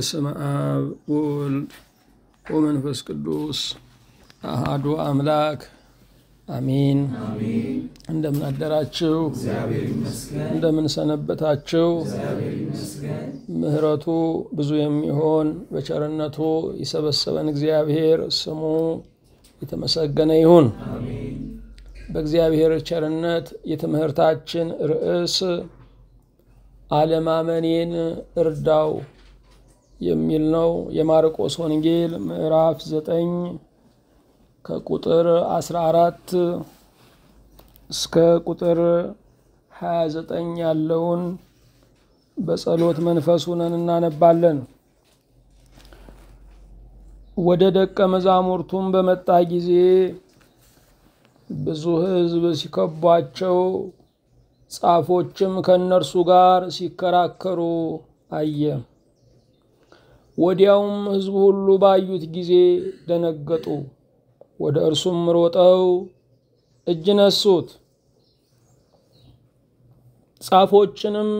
በስም አብ ወወልድ ወመንፈስ ቅዱስ አህዱ አምላክ አሚን። እንደምን አደራችሁ? እንደምን ሰነበታችሁ? ምሕረቱ ብዙ የሚሆን በቸርነቱ የሰበሰበን እግዚአብሔር ስሙ የተመሰገነ ይሁን። በእግዚአብሔር ቸርነት የትምህርታችን ርዕስ አለማመኔን እርዳው የሚል ነው። የማርቆስ ወንጌል ምዕራፍ 9 ከቁጥር 14 እስከ ቁጥር 29 ያለውን በጸሎት መንፈስ ሆነን እናነባለን። ወደ ደቀ መዛሙርቱም በመጣ ጊዜ ብዙ ሕዝብ ሲከቧቸው፣ ጻፎችም ከእነርሱ ጋር ሲከራከሩ አየ። ወዲያውም ሕዝቡ ሁሉ ባዩት ጊዜ ደነገጡ። ወደ እርሱም ሮጠው እጅ ነሱት። ጻፎችንም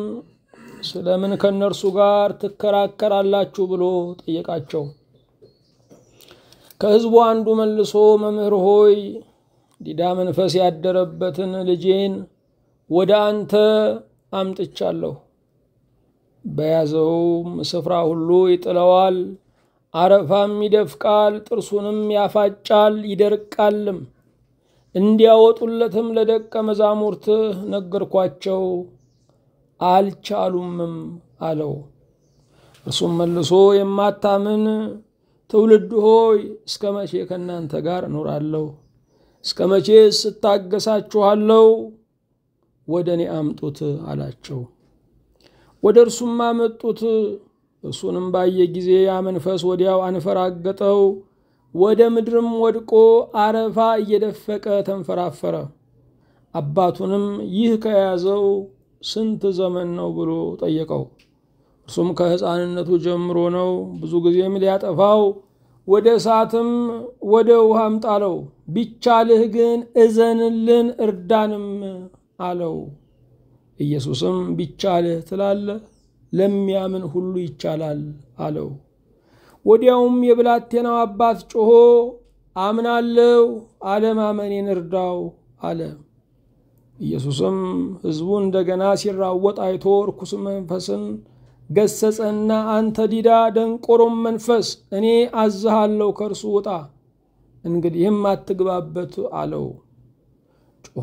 ስለምን ከእነርሱ ጋር ትከራከራላችሁ ብሎ ጠየቃቸው። ከሕዝቡ አንዱ መልሶ መምህር ሆይ ዲዳ መንፈስ ያደረበትን ልጄን ወደ አንተ አምጥቻለሁ በያዘውም ስፍራ ሁሉ ይጥለዋል። አረፋም ይደፍቃል፣ ጥርሱንም ያፋጫል፣ ይደርቃልም። እንዲያወጡለትም ለደቀ መዛሙርት ነገርኳቸው አልቻሉምም አለው። እርሱም መልሶ የማታምን ትውልድ ሆይ እስከ መቼ ከእናንተ ጋር እኖራለሁ? እስከ መቼ ስታገሳችኋለሁ? ወደ እኔ አምጡት አላቸው። ወደ እርሱም አመጡት። እርሱንም ባየ ጊዜ ያ መንፈስ ወዲያው አንፈራገጠው፣ ወደ ምድርም ወድቆ አረፋ እየደፈቀ ተንፈራፈረ። አባቱንም ይህ ከያዘው ስንት ዘመን ነው ብሎ ጠየቀው። እርሱም ከሕፃንነቱ ጀምሮ ነው፣ ብዙ ጊዜም ሊያጠፋው ወደ እሳትም ወደ ውሃም ጣለው፣ ቢቻልህ ግን እዘንልን እርዳንም አለው። ኢየሱስም ቢቻልህ ትላለህ ለሚያምን ሁሉ ይቻላል አለው። ወዲያውም የብላቴናው አባት ጮሆ አምናለው አለማመኔን እርዳው አለ። ኢየሱስም ሕዝቡ እንደገና ሲራወጥ አይቶ ርኩስ መንፈስን ገሰጸና፣ አንተ ዲዳ ደንቆሮም መንፈስ እኔ አዝሃለሁ ከእርሱ ውጣ፣ እንግዲህም አትግባበት አለው።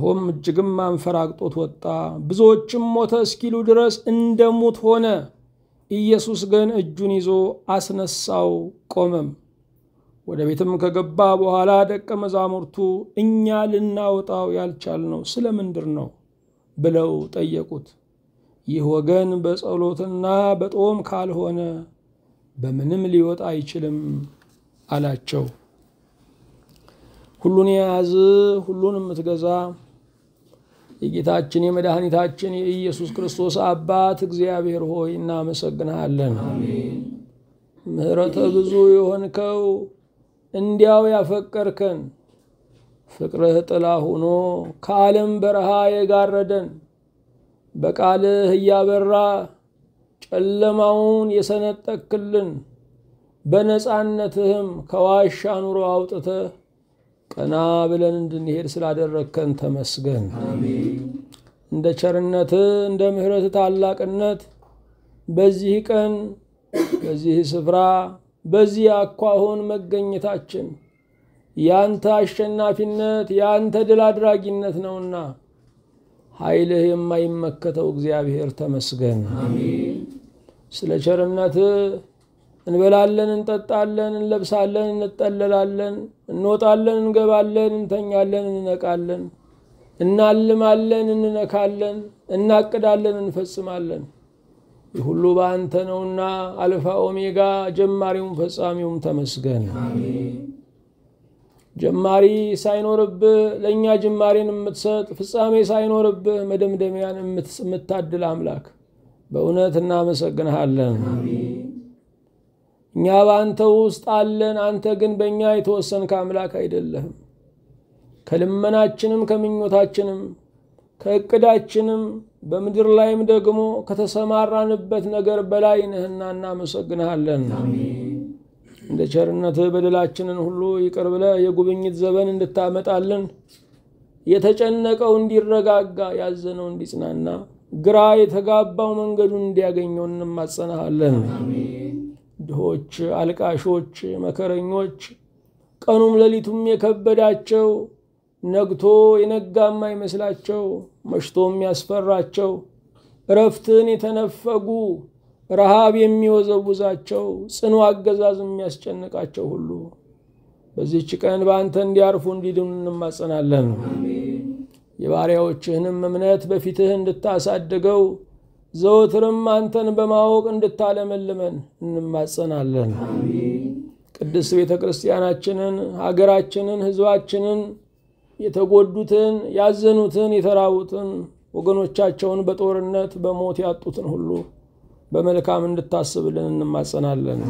ሆም እጅግም አንፈራግጦት ወጣ። ብዙዎችም ሞተ እስኪሉ ድረስ እንደ ሙት ሆነ። ኢየሱስ ግን እጁን ይዞ አስነሳው፣ ቆመም። ወደ ቤትም ከገባ በኋላ ደቀ መዛሙርቱ እኛ ልናወጣው ያልቻልነው ስለ ምንድር ነው ብለው ጠየቁት። ይህ ወገን በጸሎትና በጦም ካልሆነ በምንም ሊወጣ አይችልም አላቸው። ሁሉን የያዝ ሁሉን የምትገዛ የጌታችን የመድኃኒታችን የኢየሱስ ክርስቶስ አባት እግዚአብሔር ሆይ እናመሰግናለን። ምሕረተ ብዙ የሆንከው እንዲያው ያፈቀርከን ፍቅርህ ጥላ ሆኖ ከዓለም በረሃ የጋረደን በቃልህ እያበራ ጨለማውን የሰነጠክልን በነፃነትህም ከዋሻ ኑሮ አውጥተህ ቀና ብለን እንድንሄድ ስላደረግከን ተመስገን። እንደ ቸርነት እንደ ምሕረት ታላቅነት በዚህ ቀን በዚህ ስፍራ በዚህ አኳሆን መገኘታችን ያንተ አሸናፊነት ያንተ ድል አድራጊነት ነውና ኃይልህ የማይመከተው እግዚአብሔር ተመስገን። ስለ ቸርነትህ እንበላለን፣ እንጠጣለን፣ እንለብሳለን፣ እንጠለላለን፣ እንወጣለን፣ እንገባለን፣ እንተኛለን፣ እንነቃለን፣ እናልማለን፣ እንነካለን፣ እናቅዳለን፣ እንፈጽማለን። ይህ ሁሉ በአንተ ነውና አልፋ ኦሜጋ ጀማሪውም ፈጻሚውም ተመስገን። ጀማሪ ሳይኖርብህ ለእኛ ጅማሬን የምትሰጥ ፍጻሜ ሳይኖርብህ መደምደሚያን የምታድል አምላክ በእውነት እናመሰግንሃለን። እኛ በአንተ ውስጥ አለን፣ አንተ ግን በእኛ የተወሰንከ አምላክ አይደለህም። ከልመናችንም ከምኞታችንም ከእቅዳችንም በምድር ላይም ደግሞ ከተሰማራንበት ነገር በላይ ነህና እናመሰግንሃለን። እንደ ቸርነትህ በደላችንን ሁሉ ይቅር ብለህ የጉብኝት ዘመን እንድታመጣልን የተጨነቀው እንዲረጋጋ ያዘነው እንዲጽናና ግራ የተጋባው መንገዱን እንዲያገኘው እንማጸናሃለን። ድሆች፣ አልቃሾች፣ መከረኞች ቀኑም ሌሊቱም የከበዳቸው ነግቶ የነጋ የማይመስላቸው መሽቶም ያስፈራቸው እረፍትን የተነፈጉ ረሃብ የሚወዘውዛቸው ጽኑ አገዛዝ የሚያስጨንቃቸው ሁሉ በዚህች ቀን በአንተ እንዲያርፉ እንዲድኑ እንማጸናለን። የባሪያዎችህንም እምነት በፊትህ እንድታሳድገው ዘወትርም አንተን በማወቅ እንድታለመልመን እንማጸናለን። ቅድስት ቤተ ክርስቲያናችንን፣ ሀገራችንን፣ ህዝባችንን የተጎዱትን፣ ያዘኑትን፣ የተራቡትን፣ ወገኖቻቸውን በጦርነት በሞት ያጡትን ሁሉ በመልካም እንድታስብልን እንማጸናለን።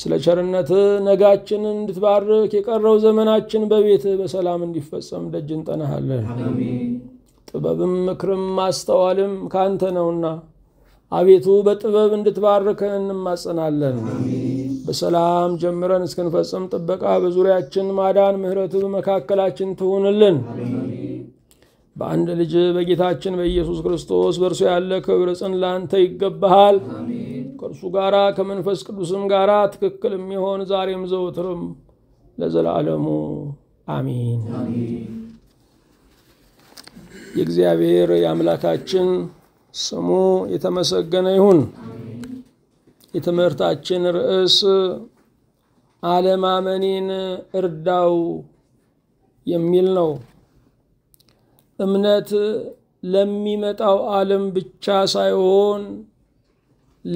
ስለ ቸርነት ነጋችንን እንድትባርክ የቀረው ዘመናችን በቤትህ በሰላም እንዲፈጸም ደጅ እንጠናሃለን። ጥበብም ምክርም ማስተዋልም ካንተ ነውና አቤቱ በጥበብ እንድትባርከን እንማጸናለን። በሰላም ጀምረን እስክንፈጽም ጥበቃ፣ በዙሪያችን ማዳን፣ ምህረቱ በመካከላችን ትሁንልን። በአንድ ልጅ በጌታችን በኢየሱስ ክርስቶስ በእርሱ ያለ ክብር ጽን ላንተ ይገባሃል። ከእርሱ ጋራ ከመንፈስ ቅዱስም ጋራ ትክክል የሚሆን ዛሬም ዘውትርም ለዘላለሙ አሚን። የእግዚአብሔር የአምላካችን ስሙ የተመሰገነ ይሁን። የትምህርታችን ርዕስ አለማመኔን እርዳው የሚል ነው። እምነት ለሚመጣው ዓለም ብቻ ሳይሆን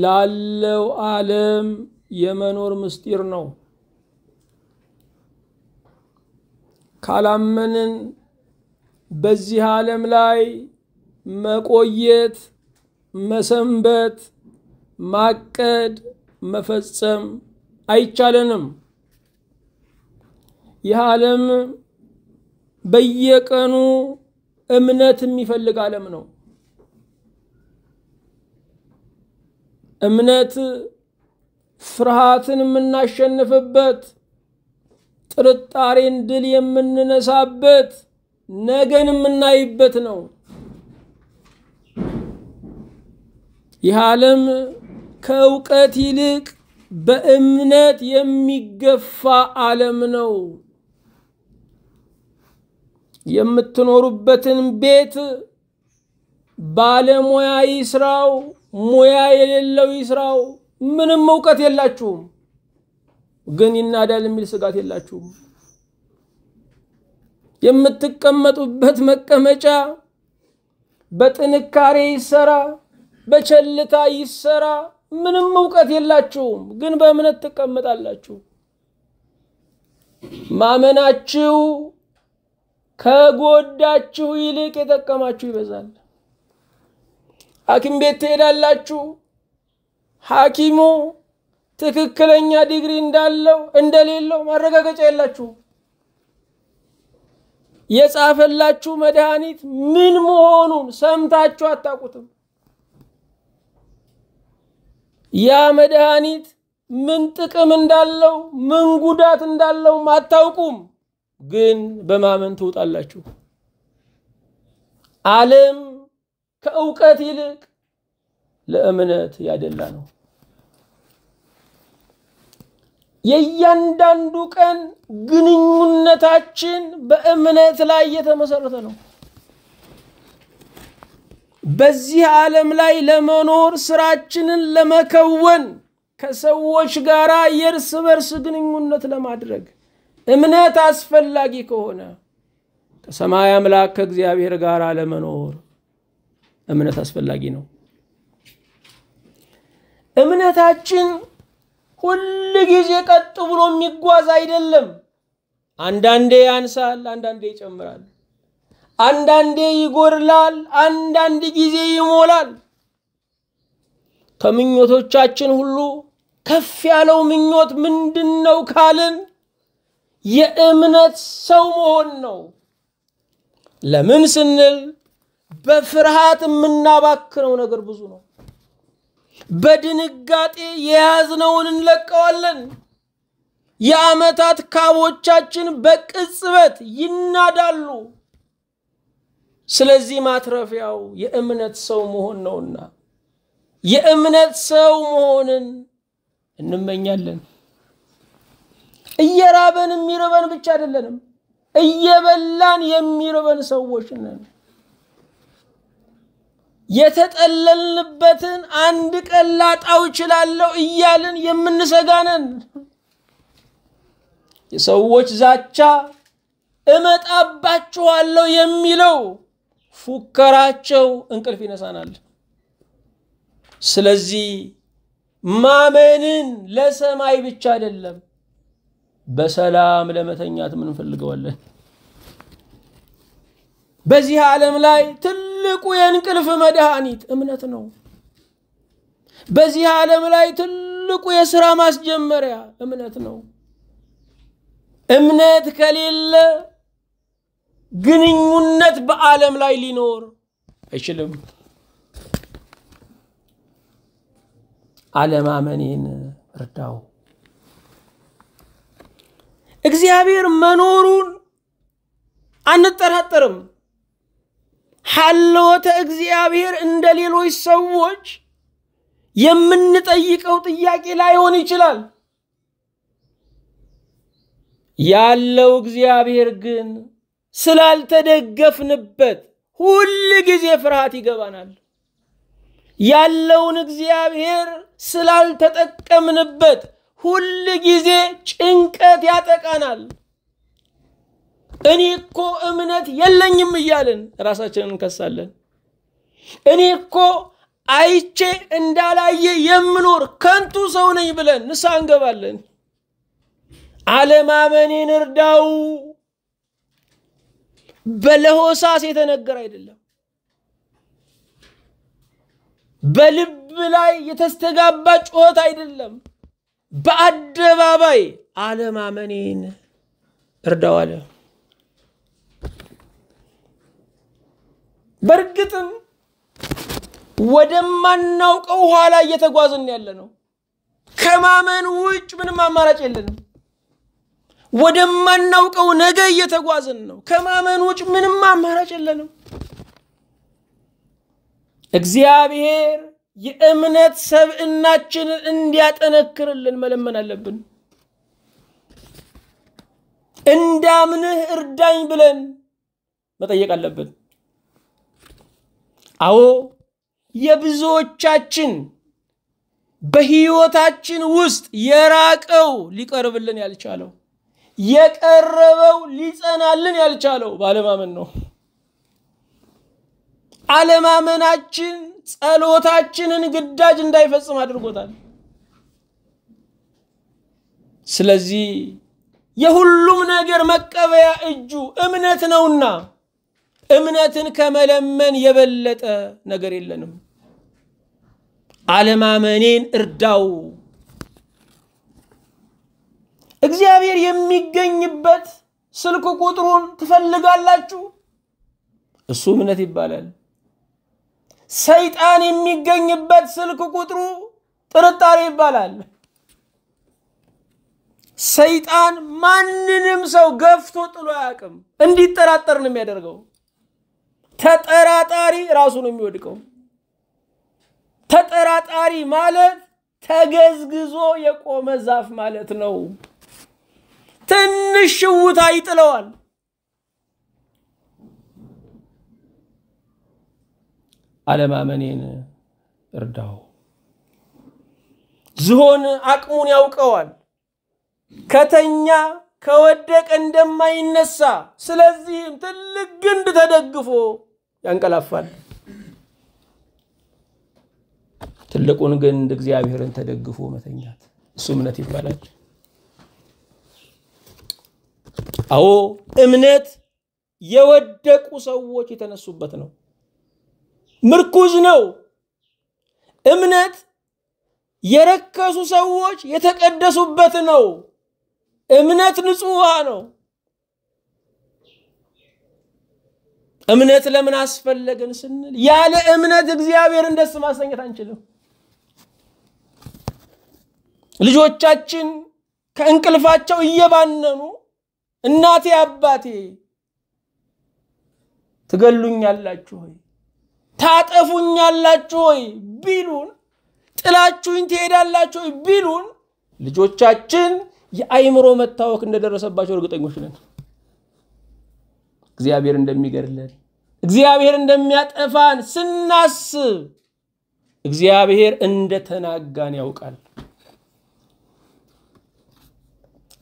ላለው ዓለም የመኖር ምስጢር ነው። ካላመንን በዚህ ዓለም ላይ መቆየት፣ መሰንበት፣ ማቀድ፣ መፈጸም አይቻለንም። ይህ ዓለም በየቀኑ እምነት የሚፈልግ ዓለም ነው። እምነት ፍርሃትን የምናሸንፍበት፣ ጥርጣሬን ድል የምንነሳበት ነገን የምናይበት ነው። ይህ ዓለም ከእውቀት ይልቅ በእምነት የሚገፋ ዓለም ነው። የምትኖሩበትን ቤት ባለሙያ ይስራው፣ ሙያ የሌለው ይስራው። ምንም እውቀት የላችሁም፣ ግን ይናዳል የሚል ስጋት የላችሁም። የምትቀመጡበት መቀመጫ በጥንካሬ ይሰራ፣ በቸልታ ይሰራ። ምንም እውቀት የላችሁም፣ ግን በእምነት ትቀመጣላችሁ። ማመናችሁ ከጎዳችሁ ይልቅ የጠቀማችሁ ይበዛል። ሐኪም ቤት ትሄዳላችሁ። ሐኪሙ ትክክለኛ ዲግሪ እንዳለው እንደሌለው ማረጋገጫ የላችሁም። የጻፈላችሁ መድኃኒት ምን መሆኑን ሰምታችሁ አታውቁትም። ያ መድኃኒት ምን ጥቅም እንዳለው ምን ጉዳት እንዳለውም አታውቁም። ግን በማመን ትውጣላችሁ። ዓለም ከእውቀት ይልቅ ለእምነት ያደላ ነው። የእያንዳንዱ ቀን ግንኙነታችን በእምነት ላይ የተመሰረተ ነው። በዚህ ዓለም ላይ ለመኖር ስራችንን ለመከወን ከሰዎች ጋር የእርስ በርስ ግንኙነት ለማድረግ እምነት አስፈላጊ ከሆነ ከሰማይ አምላክ ከእግዚአብሔር ጋር ለመኖር እምነት አስፈላጊ ነው። እምነታችን ሁል ጊዜ ቀጥ ብሎ የሚጓዝ አይደለም። አንዳንዴ ያንሳል፣ አንዳንዴ ይጨምራል፣ አንዳንዴ ይጎርላል፣ አንዳንድ ጊዜ ይሞላል። ከምኞቶቻችን ሁሉ ከፍ ያለው ምኞት ምንድን ነው ካልን የእምነት ሰው መሆን ነው። ለምን ስንል በፍርሃት የምናባክነው ነገር ብዙ ነው። በድንጋጤ የያዝነውን እንለቀዋለን። የዓመታት ካቦቻችን በቅጽበት ይናዳሉ። ስለዚህ ማትረፊያው የእምነት ሰው መሆን ነውና የእምነት ሰው መሆንን እንመኛለን። እየራበን የሚርበን ብቻ አይደለንም፣ እየበላን የሚርበን ሰዎች ነን። የተጠለልንበትን አንድ ቀን ላጣው እችላለሁ እያልን የምንሰጋነን የሰዎች ዛቻ እመጣባችኋለሁ የሚለው ፉከራቸው እንቅልፍ ይነሳናል። ስለዚህ ማመንን ለሰማይ ብቻ አይደለም፣ በሰላም ለመተኛት ምን እንፈልገዋለን? በዚህ ዓለም ላይ ትልቁ የእንቅልፍ መድኃኒት እምነት ነው። በዚህ ዓለም ላይ ትልቁ የሥራ ማስጀመሪያ እምነት ነው። እምነት ከሌለ ግንኙነት በዓለም ላይ ሊኖር አይችልም። አለማመኔን እርዳው። እግዚአብሔር መኖሩን አንጠራጠርም። ሐልወተ እግዚአብሔር እንደ ሌሎች ሰዎች የምንጠይቀው ጥያቄ ላይሆን ይችላል። ያለው እግዚአብሔር ግን ስላልተደገፍንበት ሁል ጊዜ ፍርሃት ይገባናል። ያለውን እግዚአብሔር ስላልተጠቀምንበት ሁል ጊዜ ጭንቀት ያጠቃናል። እኔ እኮ እምነት የለኝም እያልን ራሳችንን እንከሳለን። እኔ እኮ አይቼ እንዳላየ የምኖር ከንቱ ሰው ነኝ ብለን ንስሐ እንገባለን። አለማመኔን እርዳው በለሆሳስ የተነገረ አይደለም። በልብ ላይ የተስተጋባ ጩኸት አይደለም። በአደባባይ አለማመኔን እርዳው አለ። በእርግጥም ወደማናውቀው ኋላ እየተጓዝን ያለ ነው። ከማመን ውጭ ምንም አማራጭ የለንም። ወደማናውቀው ነገ እየተጓዝን ነው። ከማመን ውጭ ምንም አማራጭ የለንም። እግዚአብሔር የእምነት ሰብዕናችንን እንዲያጠነክርልን መለመን አለብን። እንዳምንህ እርዳኝ ብለን መጠየቅ አለብን። አዎ የብዙዎቻችን በህይወታችን ውስጥ የራቀው ሊቀርብልን ያልቻለው የቀረበው ሊጸናልን ያልቻለው ባለማመን ነው። አለማመናችን ጸሎታችንን ግዳጅ እንዳይፈጽም አድርጎታል። ስለዚህ የሁሉም ነገር መቀበያ እጁ እምነት ነውና እምነትን ከመለመን የበለጠ ነገር የለንም። አለማመኔን እርዳው። እግዚአብሔር የሚገኝበት ስልክ ቁጥሩን ትፈልጋላችሁ? እሱ እምነት ይባላል። ሰይጣን የሚገኝበት ስልክ ቁጥሩ ጥርጣሬ ይባላል። ሰይጣን ማንንም ሰው ገፍቶ ጥሎ አያውቅም። እንዲጠራጠር ነው የሚያደርገው። ተጠራጣሪ ራሱ ነው የሚወድቀው። ተጠራጣሪ ማለት ተገዝግዞ የቆመ ዛፍ ማለት ነው። ትንሽ ሽውታ ይጥለዋል። አለማመኔን እርዳው። ዝሆን አቅሙን ያውቀዋል። ከተኛ ከወደቀ እንደማይነሳ ስለዚህም ትልቅ ግንድ ተደግፎ ያንቀላፋል። ትልቁን ግንድ እግዚአብሔርን ተደግፎ መተኛት እሱ እምነት ይባላል። አዎ እምነት የወደቁ ሰዎች የተነሱበት ነው፣ ምርኩዝ ነው። እምነት የረከሱ ሰዎች የተቀደሱበት ነው። እምነት ንጹህ ውሃ ነው። እምነት ለምን አስፈለገን ስንል ያለ እምነት እግዚአብሔርን ደስ ማሰኘት አንችልም። ልጆቻችን ከእንቅልፋቸው እየባነኑ እናቴ አባቴ ትገሉኛላችሁ ሆይ ታጠፉኛላችሁ ሆይ ቢሉን ጥላችሁኝ ትሄዳላችሁ ሆይ ቢሉን ልጆቻችን የአይምሮ መታወክ እንደደረሰባቸው እርግጠኞች ነን። እግዚአብሔር እንደሚገድለን፣ እግዚአብሔር እንደሚያጠፋን ስናስብ እግዚአብሔር እንደተናጋን ያውቃል።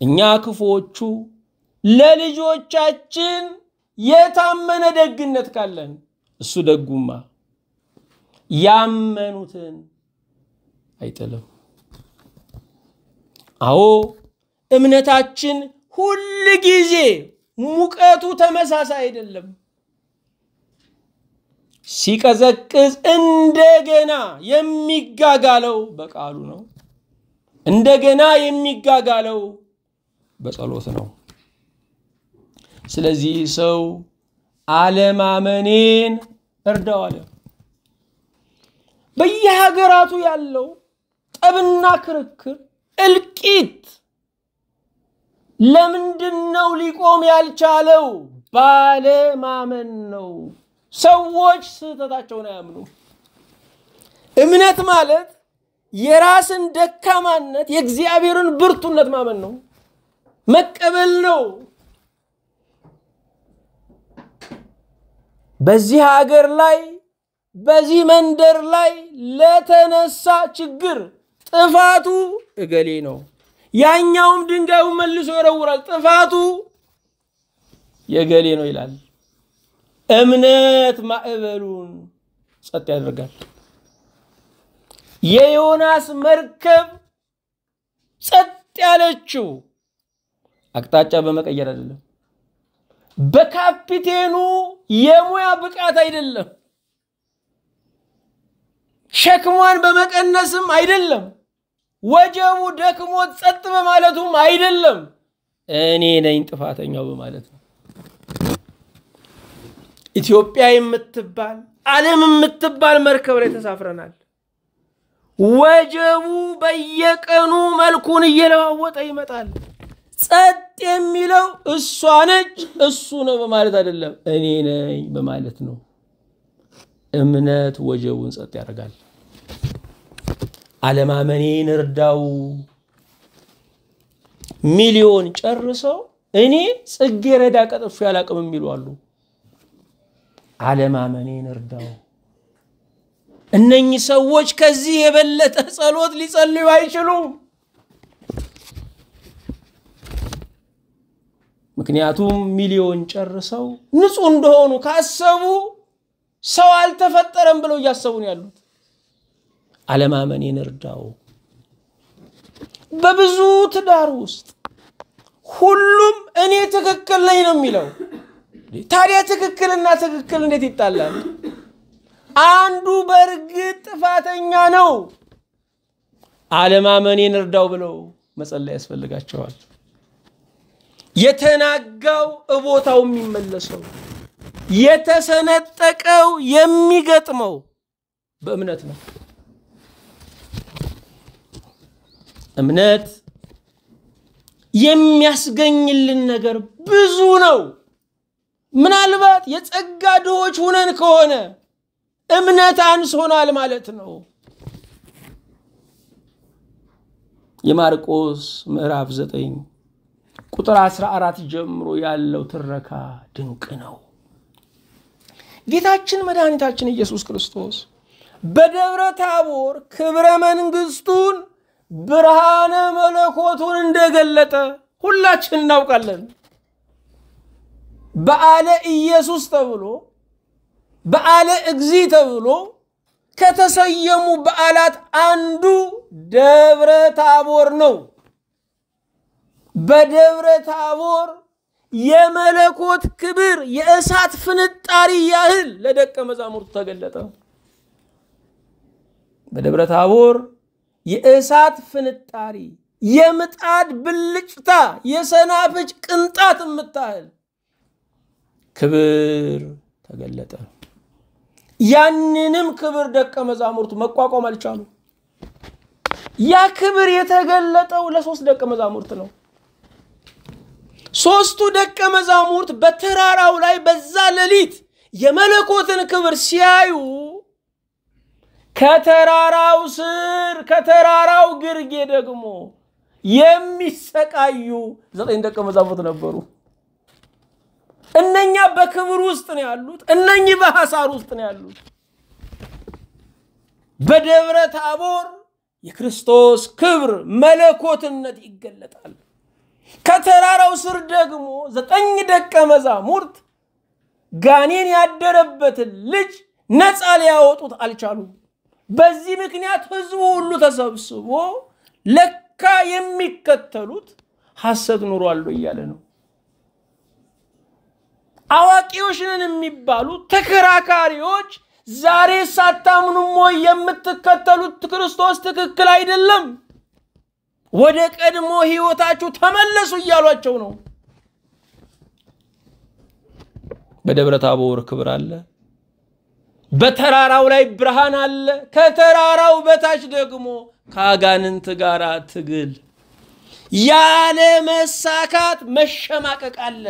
እኛ ክፉዎቹ ለልጆቻችን የታመነ ደግነት ካለን እሱ ደጉማ ያመኑትን አይጥልም። አዎ እምነታችን ሁል ጊዜ ሙቀቱ ተመሳሳይ አይደለም። ሲቀዘቅዝ እንደገና የሚጋጋለው በቃሉ ነው። እንደገና የሚጋጋለው በጸሎት ነው። ስለዚህ ሰው አለማመኔን እርዳው አለ። በየሀገራቱ ያለው ጠብና ክርክር፣ እልቂት ለምንድን ነው ሊቆም ያልቻለው? ባለማመን ነው። ሰዎች ስህተታቸውን አያምኑ? እምነት ማለት የራስን ደካማነት የእግዚአብሔርን ብርቱነት ማመን ነው፣ መቀበል ነው። በዚህ ሀገር ላይ በዚህ መንደር ላይ ለተነሳ ችግር ጥፋቱ እገሌ ነው ያኛውም ድንጋዩ መልሶ ይረውራል። ጥፋቱ የገሌ ነው ይላል። እምነት ማዕበሉን ጸጥ ያደርጋል። የዮናስ መርከብ ጸጥ ያለችው አቅጣጫ በመቀየር አይደለም፣ በካፒቴኑ የሙያ ብቃት አይደለም፣ ሸክሟን በመቀነስም አይደለም። ወጀቡ ደክሞት ጸጥ በማለቱም አይደለም፣ እኔ ነኝ ጥፋተኛው በማለት ነው። ኢትዮጵያ የምትባል ዓለም የምትባል መርከብ ላይ ተሳፍረናል። ወጀቡ በየቀኑ መልኩን እየለዋወጠ ይመጣል። ጸጥ የሚለው እሷ ነች እሱ ነው በማለት አይደለም፣ እኔ ነኝ በማለት ነው። እምነት ወጀቡን ጸጥ ያደርጋል። አለማመኔን እርዳው። ሚሊዮን ጨርሰው እኔ ረዳ ቀጥፎ ያላቅም የሚሉ አሉ። አለማመኔን እርዳው። እነኚህ ሰዎች ከዚህ የበለጠ ጸሎት ሊጸልዩ አይችሉም። ምክንያቱም ሚሊዮን ጨርሰው ንጹህ እንደሆኑ ካሰቡ ሰው አልተፈጠረም ብለው እያሰቡ ነው ያሉት። አለማመኔን እርዳው። በብዙ ትዳር ውስጥ ሁሉም እኔ ትክክል ነኝ ነው የሚለው። ታዲያ ትክክልና ትክክል እንዴት ይጣላል? አንዱ በእርግጥ ጥፋተኛ ነው። አለማመኔን እርዳው ብለው መጸለይ ያስፈልጋቸዋል። የተናጋው እቦታው የሚመለሰው፣ የተሰነጠቀው የሚገጥመው በእምነት ነው። እምነት የሚያስገኝልን ነገር ብዙ ነው። ምናልባት የጸጋ ድሆች ሁነን ከሆነ እምነት አንሶናል ማለት ነው። የማርቆስ ምዕራፍ 9 ቁጥር 14 ጀምሮ ያለው ትረካ ድንቅ ነው። ጌታችን መድኃኒታችን ኢየሱስ ክርስቶስ በደብረ ታቦር ክብረ መንግስቱን። ብርሃነ መለኮቱን እንደገለጠ ሁላችን እናውቃለን። በዓለ ኢየሱስ ተብሎ በዓለ እግዚ ተብሎ ከተሰየሙ በዓላት አንዱ ደብረ ታቦር ነው። በደብረ ታቦር የመለኮት ክብር የእሳት ፍንጣሪ ያህል ለደቀ መዛሙርቱ ተገለጠ። በደብረ ታቦር የእሳት ፍንጣሪ፣ የምጣድ ብልጭታ፣ የሰናፍጭ ቅንጣት የምታህል ክብር ተገለጠ። ያንንም ክብር ደቀ መዛሙርቱ መቋቋም አልቻሉ። ያ ክብር የተገለጠው ለሶስት ደቀ መዛሙርት ነው። ሶስቱ ደቀ መዛሙርት በተራራው ላይ በዛ ሌሊት የመለኮትን ክብር ሲያዩ ከተራራው ስር ከተራራው ግርጌ ደግሞ የሚሰቃዩ ዘጠኝ ደቀ መዛሙርት ነበሩ። እነኛ በክብር ውስጥ ነው ያሉት፣ እነኚህ በሐሳር ውስጥ ነው ያሉት። በደብረ ታቦር የክርስቶስ ክብር መለኮትነት ይገለጣል። ከተራራው ስር ደግሞ ዘጠኝ ደቀ መዛሙርት ጋኔን ያደረበትን ልጅ ነፃ ሊያወጡት አልቻሉም። በዚህ ምክንያት ህዝቡ ሁሉ ተሰብስቦ ለካ የሚከተሉት ሐሰት ኑሮ አለው እያለ ነው። አዋቂዎች ነን የሚባሉ ተከራካሪዎች ዛሬ ሳታምኑም ወይ የምትከተሉት ክርስቶስ ትክክል አይደለም፣ ወደ ቀድሞ ህይወታችሁ ተመለሱ እያሏቸው ነው። በደብረ ታቦር ክብር አለ። በተራራው ላይ ብርሃን አለ፣ ከተራራው በታች ደግሞ ከአጋንንት ጋር ትግል ያለ መሳካት መሸማቀቅ አለ።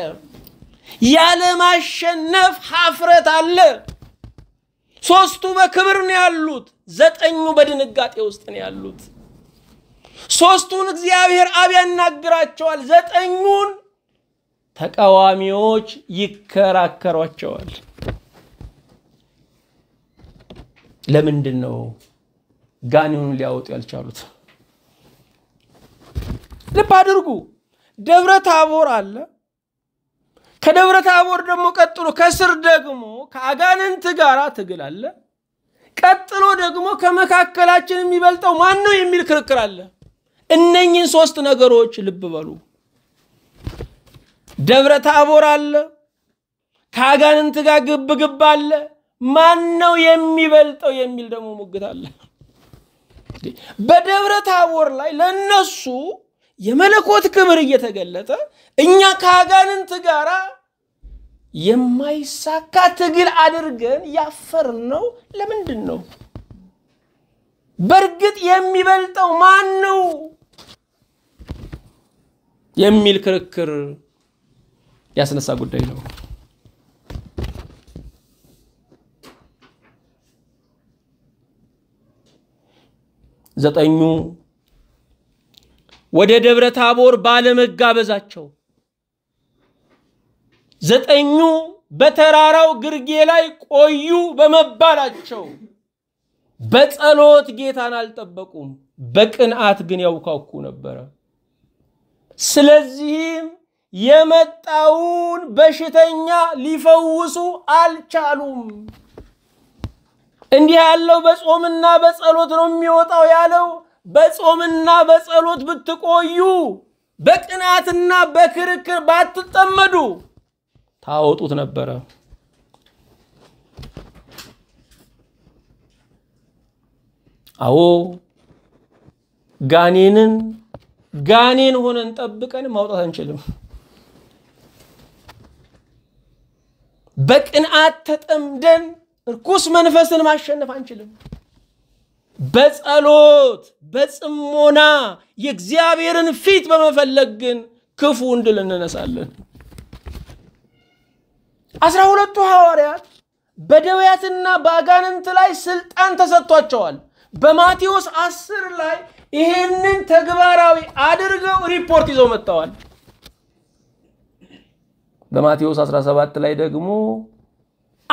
ያለ ማሸነፍ ሀፍረት አለ። ሶስቱ በክብር ነው ያሉት፣ ዘጠኙ በድንጋጤ ውስጥ ነው ያሉት። ሶስቱን እግዚአብሔር አብ ያናግራቸዋል፣ ዘጠኙን ተቃዋሚዎች ይከራከሯቸዋል። ለምንድን ነው ጋኔኑን ሊያወጡ ያልቻሉት? ልብ አድርጉ። ደብረ ታቦር አለ። ከደብረ ታቦር ደግሞ ቀጥሎ ከስር ደግሞ ከአጋንንት ጋር ትግል አለ። ቀጥሎ ደግሞ ከመካከላችን የሚበልጠው ማን ነው የሚል ክርክር አለ። እነኝን ሶስት ነገሮች ልብ በሉ። ደብረ ታቦር አለ፣ ከአጋንንት ጋር ግብ ግብ አለ፣ ማን ነው የሚበልጠው የሚል ደግሞ ሙግት አለ። በደብረ ታቦር ላይ ለነሱ የመለኮት ክብር እየተገለጠ እኛ ከአጋንንት ጋራ የማይሳካ ትግል አድርገን ያፈር ነው። ለምንድን ነው? በእርግጥ የሚበልጠው ማን ነው የሚል ክርክር ያስነሳ ጉዳይ ነው። ዘጠኙ ወደ ደብረ ታቦር ባለመጋበዛቸው ዘጠኙ በተራራው ግርጌ ላይ ቆዩ በመባላቸው በጸሎት ጌታን አልጠበቁም፣ በቅንዓት ግን ያውካኩ ነበረ። ስለዚህም የመጣውን በሽተኛ ሊፈውሱ አልቻሉም። እንዲህ ያለው በጾምና በጸሎት ነው የሚወጣው ያለው። በጾምና በጸሎት ብትቆዩ በቅናትና በክርክር ባትጠመዱ ታወጡት ነበረ። አዎ ጋኔንን ጋኔን ሆነን ጠብቀን ማውጣት አንችልም። በቅንዓት ተጠምደን ርኩስ መንፈስን ማሸነፍ አንችልም። በጸሎት በጽሞና የእግዚአብሔርን ፊት በመፈለግ ግን ክፉ እንድል እንነሳለን። አስራ ሁለቱ ሐዋርያት በደውያትና በአጋንንት ላይ ስልጣን ተሰጥቷቸዋል። በማቴዎስ አስር ላይ ይሄንን ተግባራዊ አድርገው ሪፖርት ይዘው መጥተዋል። በማቴዎስ 17 ላይ ደግሞ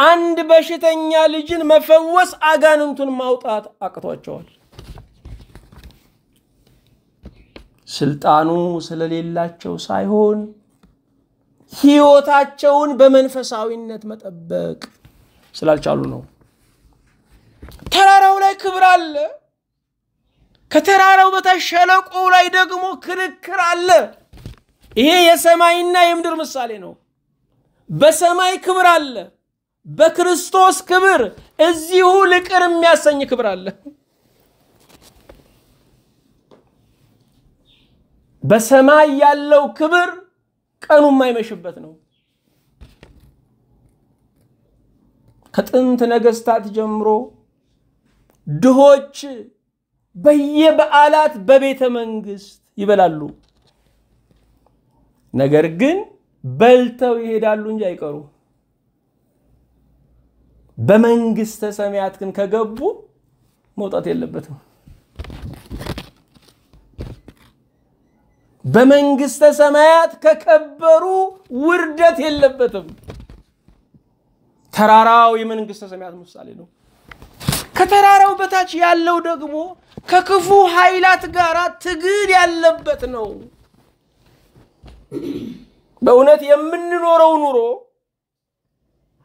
አንድ በሽተኛ ልጅን መፈወስ አጋንንቱን ማውጣት አቅቷቸዋል። ስልጣኑ ስለሌላቸው ሳይሆን ህይወታቸውን በመንፈሳዊነት መጠበቅ ስላልቻሉ ነው። ተራራው ላይ ክብር አለ። ከተራራው በታች ሸለቆ ላይ ደግሞ ክርክር አለ። ይሄ የሰማይና የምድር ምሳሌ ነው። በሰማይ ክብር አለ። በክርስቶስ ክብር እዚሁ ልቅር የሚያሰኝ ክብር አለ። በሰማይ ያለው ክብር ቀኑ የማይመሽበት ነው። ከጥንት ነገስታት ጀምሮ ድሆች በየበዓላት በቤተ መንግስት ይበላሉ። ነገር ግን በልተው ይሄዳሉ እንጂ አይቀሩም። በመንግስተ ሰማያት ግን ከገቡ መውጣት የለበትም። በመንግስተ ሰማያት ከከበሩ ውርደት የለበትም። ተራራው የመንግስተ ሰማያት ምሳሌ ነው። ከተራራው በታች ያለው ደግሞ ከክፉ ኃይላት ጋር ትግል ያለበት ነው። በእውነት የምንኖረው ኑሮ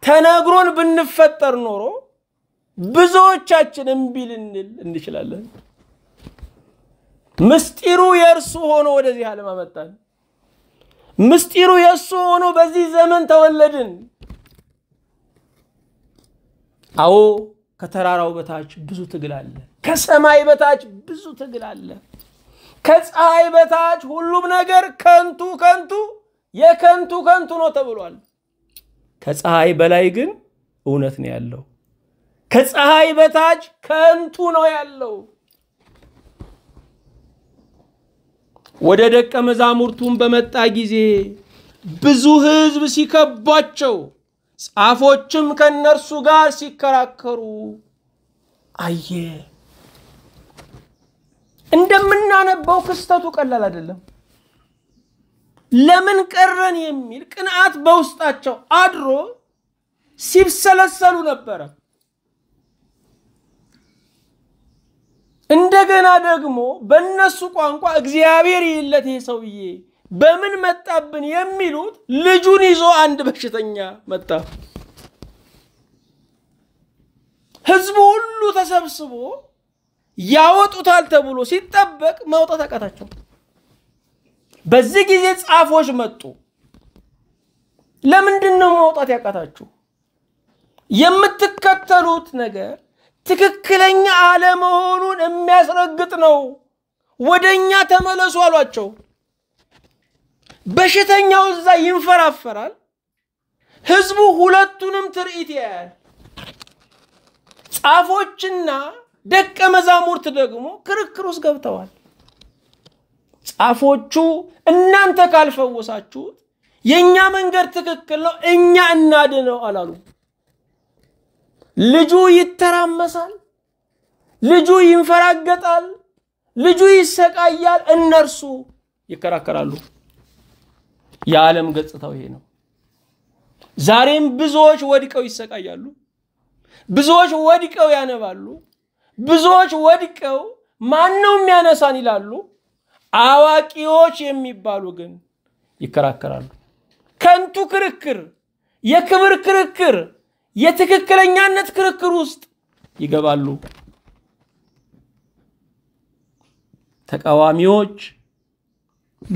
ተነግሮን ብንፈጠር ኖሮ ብዙዎቻችን እምቢ ልንል እንችላለን። ምስጢሩ የእርሱ ሆኖ ወደዚህ ዓለም አመጣን። ምስጢሩ የእሱ ሆኖ በዚህ ዘመን ተወለድን። አዎ ከተራራው በታች ብዙ ትግል አለ። ከሰማይ በታች ብዙ ትግል አለ። ከፀሐይ በታች ሁሉም ነገር ከንቱ ከንቱ የከንቱ ከንቱ ነው ተብሏል። ከፀሐይ በላይ ግን እውነት ነው ያለው። ከፀሐይ በታች ከንቱ ነው ያለው። ወደ ደቀ መዛሙርቱን በመጣ ጊዜ ብዙ ሕዝብ ሲከቧቸው፣ ጻፎችም ከእነርሱ ጋር ሲከራከሩ አየ። እንደምናነበው ክስተቱ ቀላል አይደለም። ለምን ቀረን የሚል ቅንዓት በውስጣቸው አድሮ ሲብሰለሰሉ ነበረ። እንደገና ደግሞ በእነሱ ቋንቋ እግዚአብሔር ይለት ይሄ ሰውዬ በምን መጣብን የሚሉት ልጁን ይዞ አንድ በሽተኛ መጣ። ህዝቡ ሁሉ ተሰብስቦ ያወጡታል ተብሎ ሲጠበቅ ማውጣት አቃታቸው። በዚህ ጊዜ ጻፎች መጡ። ለምንድን ነው ማውጣት ያቃታችሁ? የምትከተሉት ነገር ትክክለኛ አለመሆኑን የሚያስረግጥ ነው። ወደ እኛ ተመለሱ አሏቸው። በሽተኛው እዛ ይንፈራፈራል። ህዝቡ ሁለቱንም ትርኢት ያያል። ጻፎችና ደቀ መዛሙርት ደግሞ ክርክር ውስጥ ገብተዋል። ጻፎቹ እናንተ ካልፈወሳችሁት የእኛ መንገድ ትክክል ነው፣ እኛ እናድነው አላሉ። ልጁ ይተራመሳል፣ ልጁ ይንፈራገጣል፣ ልጁ ይሰቃያል። እነርሱ ይከራከራሉ። የዓለም ገጽታው ይሄ ነው። ዛሬም ብዙዎች ወድቀው ይሰቃያሉ። ብዙዎች ወድቀው ያነባሉ። ብዙዎች ወድቀው ማን ነው የሚያነሳን ይላሉ። አዋቂዎች የሚባሉ ግን ይከራከራሉ። ከንቱ ክርክር፣ የክብር ክርክር፣ የትክክለኛነት ክርክር ውስጥ ይገባሉ። ተቃዋሚዎች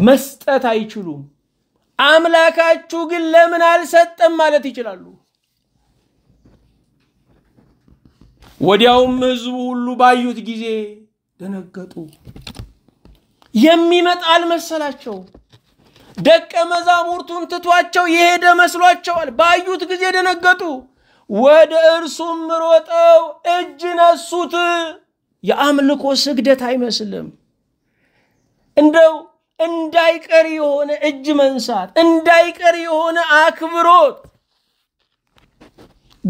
መስጠት አይችሉም። አምላካችሁ ግን ለምን አልሰጠም ማለት ይችላሉ። ወዲያውም ህዝቡ ሁሉ ባዩት ጊዜ ደነገጡ። የሚመጣ አልመሰላቸው። ደቀ መዛሙርቱን ትቷቸው የሄደ መስሏቸዋል። ባዩት ጊዜ ደነገጡ። ወደ እርሱም ሮጠው እጅ ነሱት። የአምልኮ ስግደት አይመስልም። እንደው እንዳይቀር የሆነ እጅ መንሳት፣ እንዳይቀር የሆነ አክብሮት፣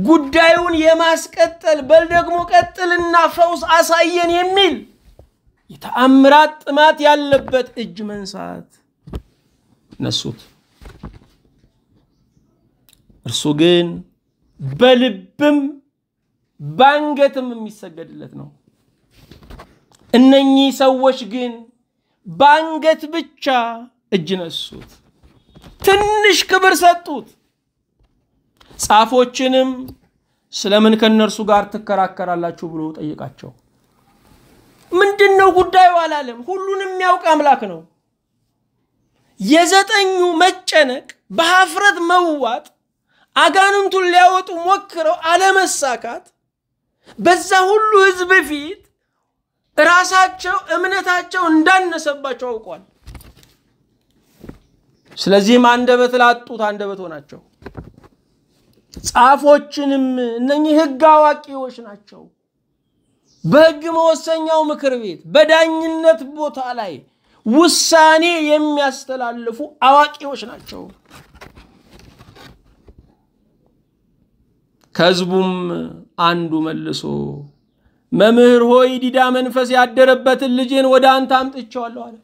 ጉዳዩን የማስቀጠል በል ደግሞ ቀጥልና ፈውስ አሳየን የሚል የተአምራት ጥማት ያለበት እጅ መንሳት ነሱት። እርሱ ግን በልብም በአንገትም የሚሰገድለት ነው። እነኚህ ሰዎች ግን በአንገት ብቻ እጅ ነሱት፣ ትንሽ ክብር ሰጡት። ጻፎችንም ስለምን ከእነርሱ ጋር ትከራከራላችሁ ብሎ ጠየቃቸው። ምንድን ነው ጉዳዩ አላለም። ሁሉንም የሚያውቅ አምላክ ነው። የዘጠኙ መጨነቅ፣ በሀፍረት መዋጥ፣ አጋንንቱን ሊያወጡ ሞክረው አለመሳካት፣ በዛ ሁሉ ህዝብ ፊት ራሳቸው እምነታቸው እንዳነሰባቸው አውቋል። ስለዚህም አንደበት ላጡት አንደበት ሆናቸው። ጻፎችንም እነኚህ ህግ አዋቂዎች ናቸው። በሕግ መወሰኛው ምክር ቤት በዳኝነት ቦታ ላይ ውሳኔ የሚያስተላልፉ አዋቂዎች ናቸው። ከሕዝቡም አንዱ መልሶ መምህር ሆይ ዲዳ መንፈስ ያደረበትን ልጄን ወደ አንተ አምጥቼዋለሁ አለ።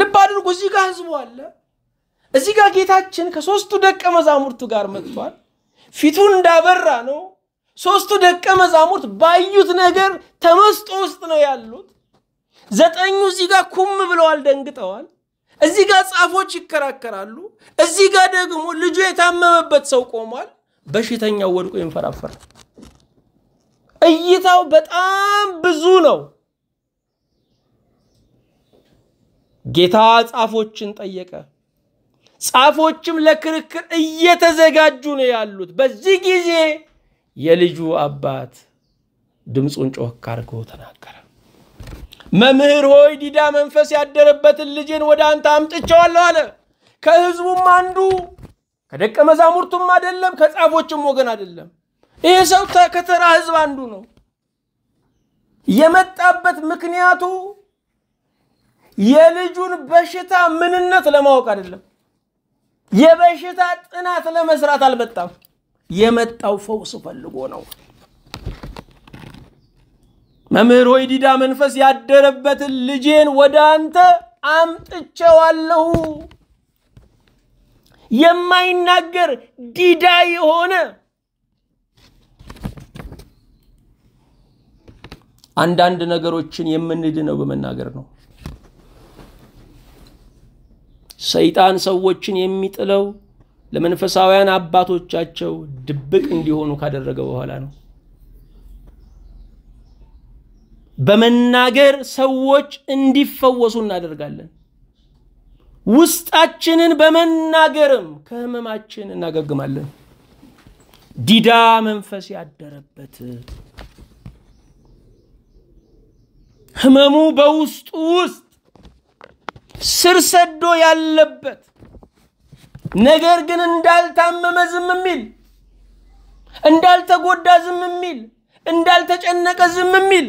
ልብ አድርጉ፣ እዚህ ጋር ሕዝቡ አለ። እዚህ ጋር ጌታችን ከሦስቱ ደቀ መዛሙርቱ ጋር መጥቷል። ፊቱ እንዳበራ ነው። ሶስቱ ደቀ መዛሙርት ባዩት ነገር ተመስጦ ውስጥ ነው ያሉት። ዘጠኙ እዚህ ጋር ኩም ብለዋል፣ ደንግጠዋል። እዚህ ጋር ጻፎች ይከራከራሉ። እዚህ ጋር ደግሞ ልጁ የታመመበት ሰው ቆሟል። በሽተኛው ወድቆ ይንፈራፈር። እይታው በጣም ብዙ ነው። ጌታ ጻፎችን ጠየቀ። ጻፎችም ለክርክር እየተዘጋጁ ነው ያሉት። በዚህ ጊዜ የልጁ አባት ድምፁን ጮክ አድርጎ ተናገረ። መምህር ሆይ ዲዳ መንፈስ ያደረበትን ልጅን ወደ አንተ አምጥቼዋለሁ አለ። ከህዝቡም አንዱ ከደቀ መዛሙርቱም አይደለም፣ ከጻፎችም ወገን አይደለም። ይህ ሰው ከተራ ህዝብ አንዱ ነው። የመጣበት ምክንያቱ የልጁን በሽታ ምንነት ለማወቅ አይደለም። የበሽታ ጥናት ለመስራት አልመጣም። የመጣው ፈውስ ፈልጎ ነው። መምህር ወይ ዲዳ መንፈስ ያደረበትን ልጄን ወደ አንተ አምጥቼዋለሁ። የማይናገር ዲዳ የሆነ አንዳንድ ነገሮችን የምንድነው በመናገር ነው። ሰይጣን ሰዎችን የሚጥለው ለመንፈሳውያን አባቶቻቸው ድብቅ እንዲሆኑ ካደረገ በኋላ ነው። በመናገር ሰዎች እንዲፈወሱ እናደርጋለን። ውስጣችንን በመናገርም ከህመማችን እናገግማለን። ዲዳ መንፈስ ያደረበት ህመሙ በውስጡ ውስጥ ስር ሰዶ ያለበት ነገር ግን እንዳልታመመ ዝም የሚል እንዳልተጎዳ ዝም የሚል እንዳልተጨነቀ ዝም የሚል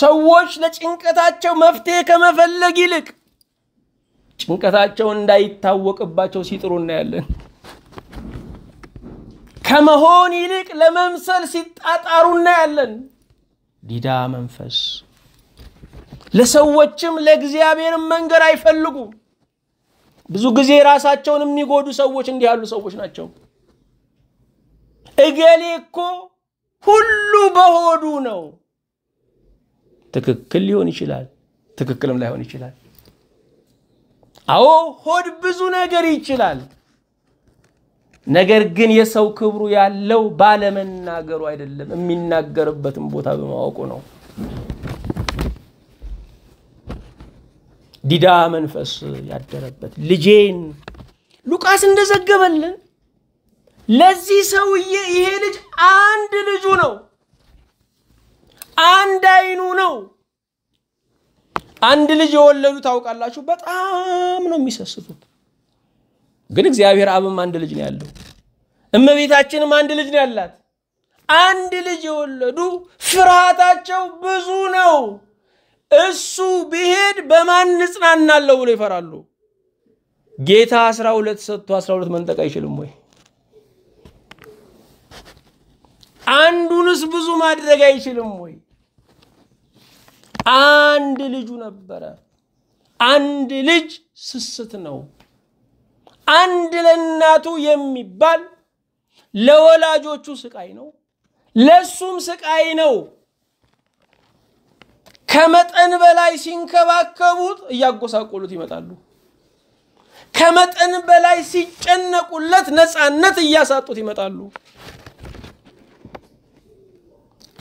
ሰዎች ለጭንቀታቸው መፍትሄ ከመፈለግ ይልቅ ጭንቀታቸው እንዳይታወቅባቸው ሲጥሩ እናያለን። ከመሆን ይልቅ ለመምሰል ሲጣጣሩ እናያለን። ዲዳ መንፈስ ለሰዎችም ለእግዚአብሔርም መንገድ አይፈልጉም። ብዙ ጊዜ ራሳቸውን የሚጎዱ ሰዎች እንዲህ ያሉ ሰዎች ናቸው። እገሌ እኮ ሁሉ በሆዱ ነው። ትክክል ሊሆን ይችላል፣ ትክክልም ላይሆን ይችላል። አዎ ሆድ ብዙ ነገር ይችላል። ነገር ግን የሰው ክብሩ ያለው ባለመናገሩ አይደለም፣ የሚናገርበትን ቦታ በማወቁ ነው። ዲዳ መንፈስ ያደረበት ልጄን ሉቃስ እንደዘገበልን ለዚህ ሰውዬ ይሄ ልጅ አንድ ልጁ ነው። አንድ አይኑ ነው። አንድ ልጅ የወለዱ ታውቃላችሁ፣ በጣም ነው የሚሰስቱት። ግን እግዚአብሔር አብም አንድ ልጅ ነው ያለው፣ እመቤታችንም አንድ ልጅ ነው ያላት። አንድ ልጅ የወለዱ ፍርሃታቸው ብዙ ነው። እሱ ብሄድ በማን እጽናናለሁ ብሎ ይፈራሉ። ጌታ አስራ ሁለት ሰጥቶ አስራ ሁለት መንጠቅ አይችልም ወይ? አንዱንስ ብዙ ማድረግ አይችልም ወይ? አንድ ልጁ ነበረ። አንድ ልጅ ስስት ነው። አንድ ለእናቱ የሚባል ለወላጆቹ ስቃይ ነው፣ ለሱም ስቃይ ነው። ከመጠን በላይ ሲንከባከቡት እያጎሳቆሉት ይመጣሉ። ከመጠን በላይ ሲጨነቁለት ነፃነት እያሳጡት ይመጣሉ።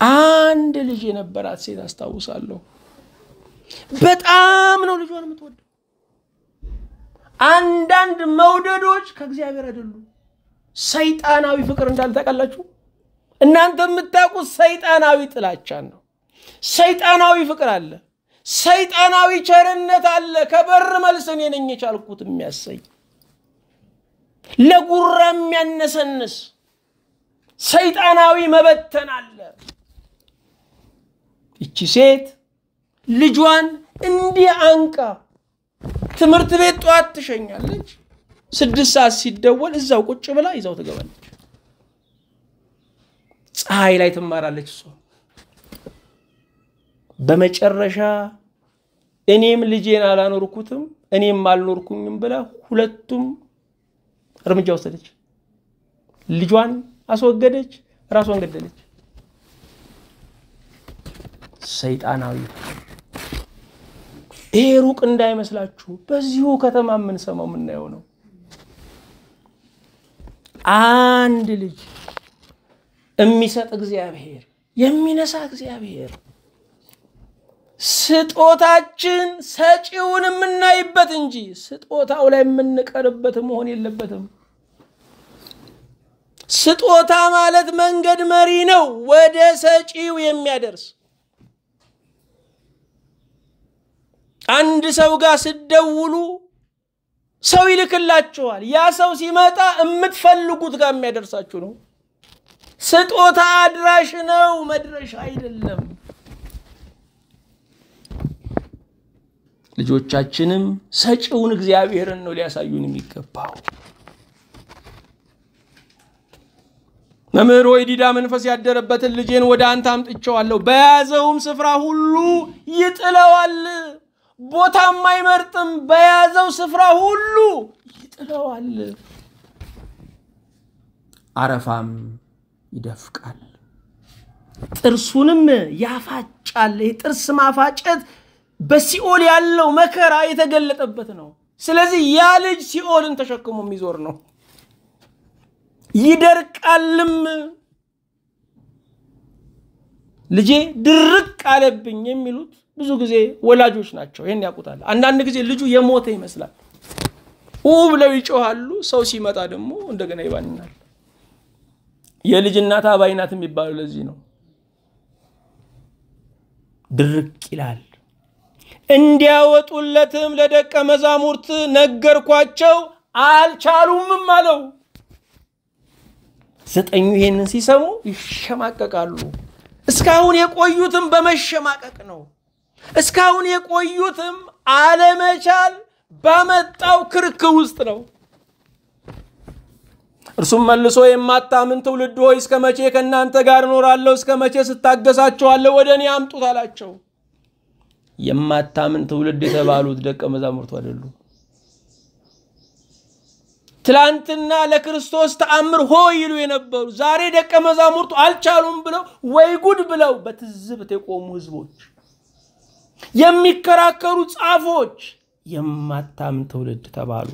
አንድ ልጅ የነበራት ሴት አስታውሳለሁ። በጣም ነው ልጇን የምትወደው። አንዳንድ መውደዶች ከእግዚአብሔር አይደሉም። ሰይጣናዊ ፍቅር እንዳልታውቃላችሁ እናንተ የምታውቁት ሰይጣናዊ ጥላቻን ነው። ሰይጣናዊ ፍቅር አለ፣ ሰይጣናዊ ቸርነት አለ። ከበር መልስ እኔ ነኝ የቻልኩት የሚያሰኝ ለጉራ የሚያነሰንስ ሰይጣናዊ መበተን አለ። ይቺ ሴት ልጇን እንዲህ አንቃ ትምህርት ቤት ጠዋት ትሸኛለች። ስድስት ሰዓት ሲደወል እዛው ቁጭ ብላ ይዛው ትገባለች። ፀሐይ ላይ ትማራለች እሷ በመጨረሻ እኔም ልጄን አላኖርኩትም እኔም አልኖርኩኝም ብላ ሁለቱም እርምጃ ወሰደች። ልጇን አስወገደች፣ ራሷን ገደለች። ሰይጣናዊ ይሄ ሩቅ እንዳይመስላችሁ በዚሁ ከተማ የምንሰማው የምናየው ነው። አንድ ልጅ የሚሰጥ እግዚአብሔር የሚነሳ እግዚአብሔር ስጦታችን ሰጪውን የምናይበት እንጂ ስጦታው ላይ የምንቀርበት መሆን የለበትም። ስጦታ ማለት መንገድ መሪ ነው፣ ወደ ሰጪው የሚያደርስ አንድ ሰው ጋር ስደውሉ ሰው ይልክላችኋል። ያ ሰው ሲመጣ የምትፈልጉት ጋር የሚያደርሳችሁ ነው። ስጦታ አድራሽ ነው፣ መድረሻ አይደለም። ልጆቻችንም ሰጪውን እግዚአብሔርን ነው ሊያሳዩን የሚገባው። መምህር ወይ ዲዳ መንፈስ ያደረበትን ልጄን ወደ አንተ አምጥቼዋለሁ፣ በያዘውም ስፍራ ሁሉ ይጥለዋል። ቦታም አይመርጥም፣ በያዘው ስፍራ ሁሉ ይጥለዋል፣ አረፋም ይደፍቃል፣ ጥርሱንም ያፋጫል። ይህ ጥርስ ማፋጨት በሲኦል ያለው መከራ የተገለጠበት ነው። ስለዚህ ያ ልጅ ሲኦልን ተሸክሞ የሚዞር ነው፣ ይደርቃልም። ልጄ ድርቅ አለብኝ የሚሉት ብዙ ጊዜ ወላጆች ናቸው። ይህን ያውቁታል። አንዳንድ ጊዜ ልጁ የሞተ ይመስላል። ኡ ብለው ይጮሃሉ። ሰው ሲመጣ ደግሞ እንደገና ይባንናል። የልጅ እናት አባይ ናት የሚባለው ለዚህ ነው። ድርቅ ይላል። እንዲያወጡለትም ለደቀ መዛሙርት ነገርኳቸው፣ አልቻሉምም አለው። ዘጠኙ ይሄንን ሲሰሙ ይሸማቀቃሉ። እስካሁን የቆዩትም በመሸማቀቅ ነው። እስካሁን የቆዩትም አለመቻል ባመጣው ክርክ ውስጥ ነው። እርሱም መልሶ የማታምን ትውልድ ሆይ እስከ መቼ ከእናንተ ጋር እኖራለሁ? እስከ መቼ ስታገሳቸዋለሁ? ወደ እኔ አምጡት አላቸው። የማታምን ትውልድ የተባሉት ደቀ መዛሙርቱ አይደሉም። ትላንትና ለክርስቶስ ተአምር ሆ ይሉ የነበሩ ዛሬ ደቀ መዛሙርቱ አልቻሉም ብለው ወይ ጉድ ብለው በትዝብት የቆሙ ህዝቦች፣ የሚከራከሩ ጻፎች፣ የማታምን ትውልድ ተባሉ።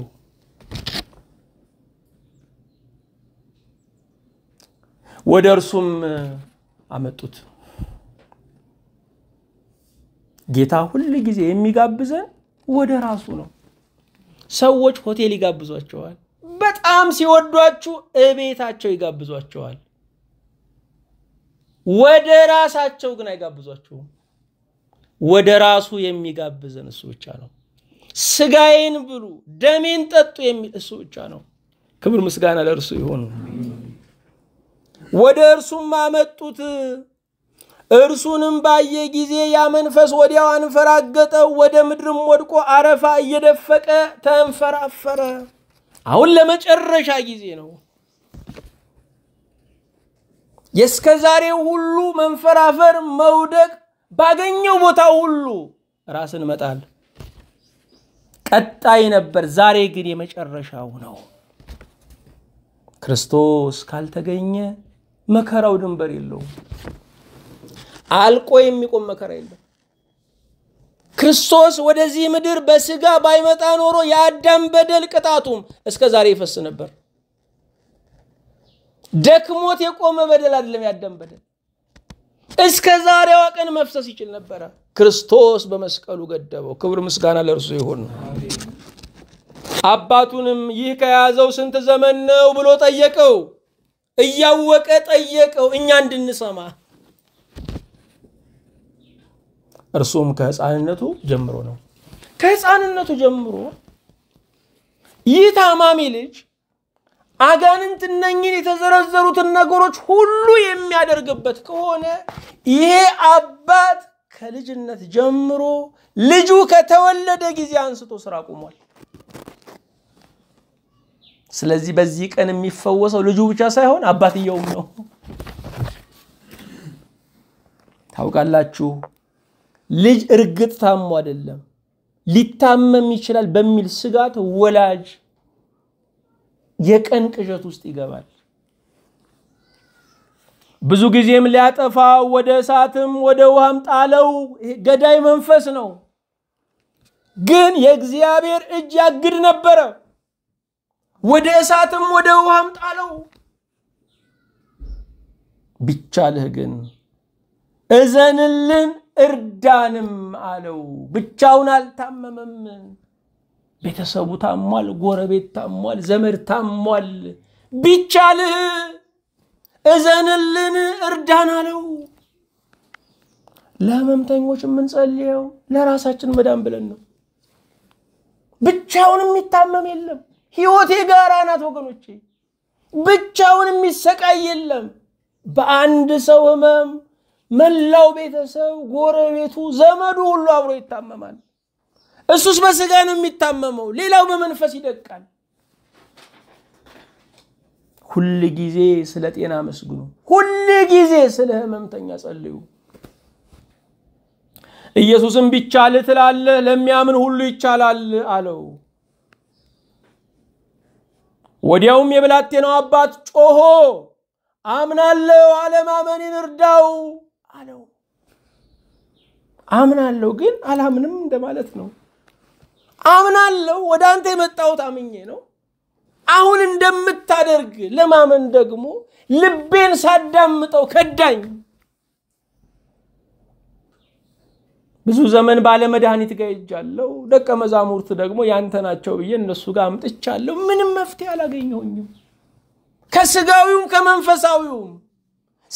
ወደ እርሱም አመጡት። ጌታ ሁል ጊዜ የሚጋብዘን ወደ ራሱ ነው። ሰዎች ሆቴል ይጋብዟቸዋል። በጣም ሲወዷችሁ እቤታቸው ይጋብዟቸዋል። ወደ ራሳቸው ግን አይጋብዟችሁም። ወደ ራሱ የሚጋብዘን እሱ ብቻ ነው። ስጋዬን ብሉ ደሜን ጠጡ የሚል እሱ ብቻ ነው። ክብር ምስጋና ለእርሱ ይሆኑ። ወደ እርሱም አመጡት እርሱንም ባየ ጊዜ ያ መንፈስ ወዲያው አንፈራገጠው፣ ወደ ምድርም ወድቆ አረፋ እየደፈቀ ተንፈራፈረ። አሁን ለመጨረሻ ጊዜ ነው። የእስከ ዛሬ ሁሉ መንፈራፈር፣ መውደቅ፣ ባገኘው ቦታ ሁሉ ራስን መጣል ቀጣይ ነበር። ዛሬ ግን የመጨረሻው ነው። ክርስቶስ ካልተገኘ መከራው ድንበር የለውም። አልቆ የሚቆም መከራ የለም። ክርስቶስ ወደዚህ ምድር በስጋ ባይመጣ ኖሮ የአዳም በደል ቅጣቱም እስከ ዛሬ ይፈስ ነበር። ደክሞት የቆመ በደል አይደለም የአዳም በደል። እስከ ዛሬዋ ቀን መፍሰስ ይችል ነበረ። ክርስቶስ በመስቀሉ ገደበው። ክብር ምስጋና ለእርሱ ይሁን። አባቱንም ይህ ከያዘው ስንት ዘመን ነው ብሎ ጠየቀው። እያወቀ ጠየቀው እኛ እንድንሰማ እርሱም ከህፃንነቱ ጀምሮ ነው። ከህፃንነቱ ጀምሮ ይህ ታማሚ ልጅ አጋንንት እነኝን የተዘረዘሩትን ነገሮች ሁሉ የሚያደርግበት ከሆነ ይሄ አባት ከልጅነት ጀምሮ ልጁ ከተወለደ ጊዜ አንስቶ ስራ ቁሟል። ስለዚህ በዚህ ቀን የሚፈወሰው ልጁ ብቻ ሳይሆን አባትየውም ነው። ታውቃላችሁ ልጅ እርግጥ ታሞ አይደለም ሊታመም ይችላል በሚል ስጋት ወላጅ የቀን ቅዠት ውስጥ ይገባል። ብዙ ጊዜም ሊያጠፋ ወደ እሳትም ወደ ውሃም ጣለው። ገዳይ መንፈስ ነው። ግን የእግዚአብሔር እጅ ያግድ ነበረ። ወደ እሳትም ወደ ውሃም ጣለው። ቢቻልህ ግን እዘንልን እርዳንም አለው። ብቻውን አልታመመም። ቤተሰቡ ታሟል፣ ጎረቤት ታሟል፣ ዘመድ ታሟል። ቢቻልህ እዘንልን፣ እርዳን አለው። ለህመምተኞች የምንጸልየው ለራሳችን መዳን ብለን ነው። ብቻውን የሚታመም የለም። ህይወቴ ጋራ ናት ወገኖቼ። ብቻውን የሚሰቃይ የለም። በአንድ ሰው ህመም መላው ቤተሰብ፣ ጎረቤቱ፣ ዘመዱ ሁሉ አብሮ ይታመማል። እሱስ በስጋ ነው የሚታመመው፣ ሌላው በመንፈስ ይደቃል። ሁል ጊዜ ስለ ጤና አመስግኑ። ሁል ጊዜ ስለ ህመምተኛ ጸልዩ። ኢየሱስም ቢቻል ትላለህ ለሚያምን ሁሉ ይቻላል አለው። ወዲያውም የብላቴናው አባት ጮሆ አምናለሁ፣ አለማመኔን እርዳው አለው። አምናለሁ ግን አላምንም እንደማለት ነው። አምናለሁ ወደ አንተ የመጣሁት አምኜ ነው። አሁን እንደምታደርግ ለማመን ደግሞ ልቤን ሳዳምጠው ከዳኝ። ብዙ ዘመን ባለመድኃኒት ጋር ሄጃለሁ። ደቀ መዛሙርት ደግሞ ያንተ ናቸው ብዬ እነሱ ጋር አምጥቻለሁ። ምንም መፍትሄ አላገኘሁኝም፣ ከስጋዊውም ከመንፈሳዊውም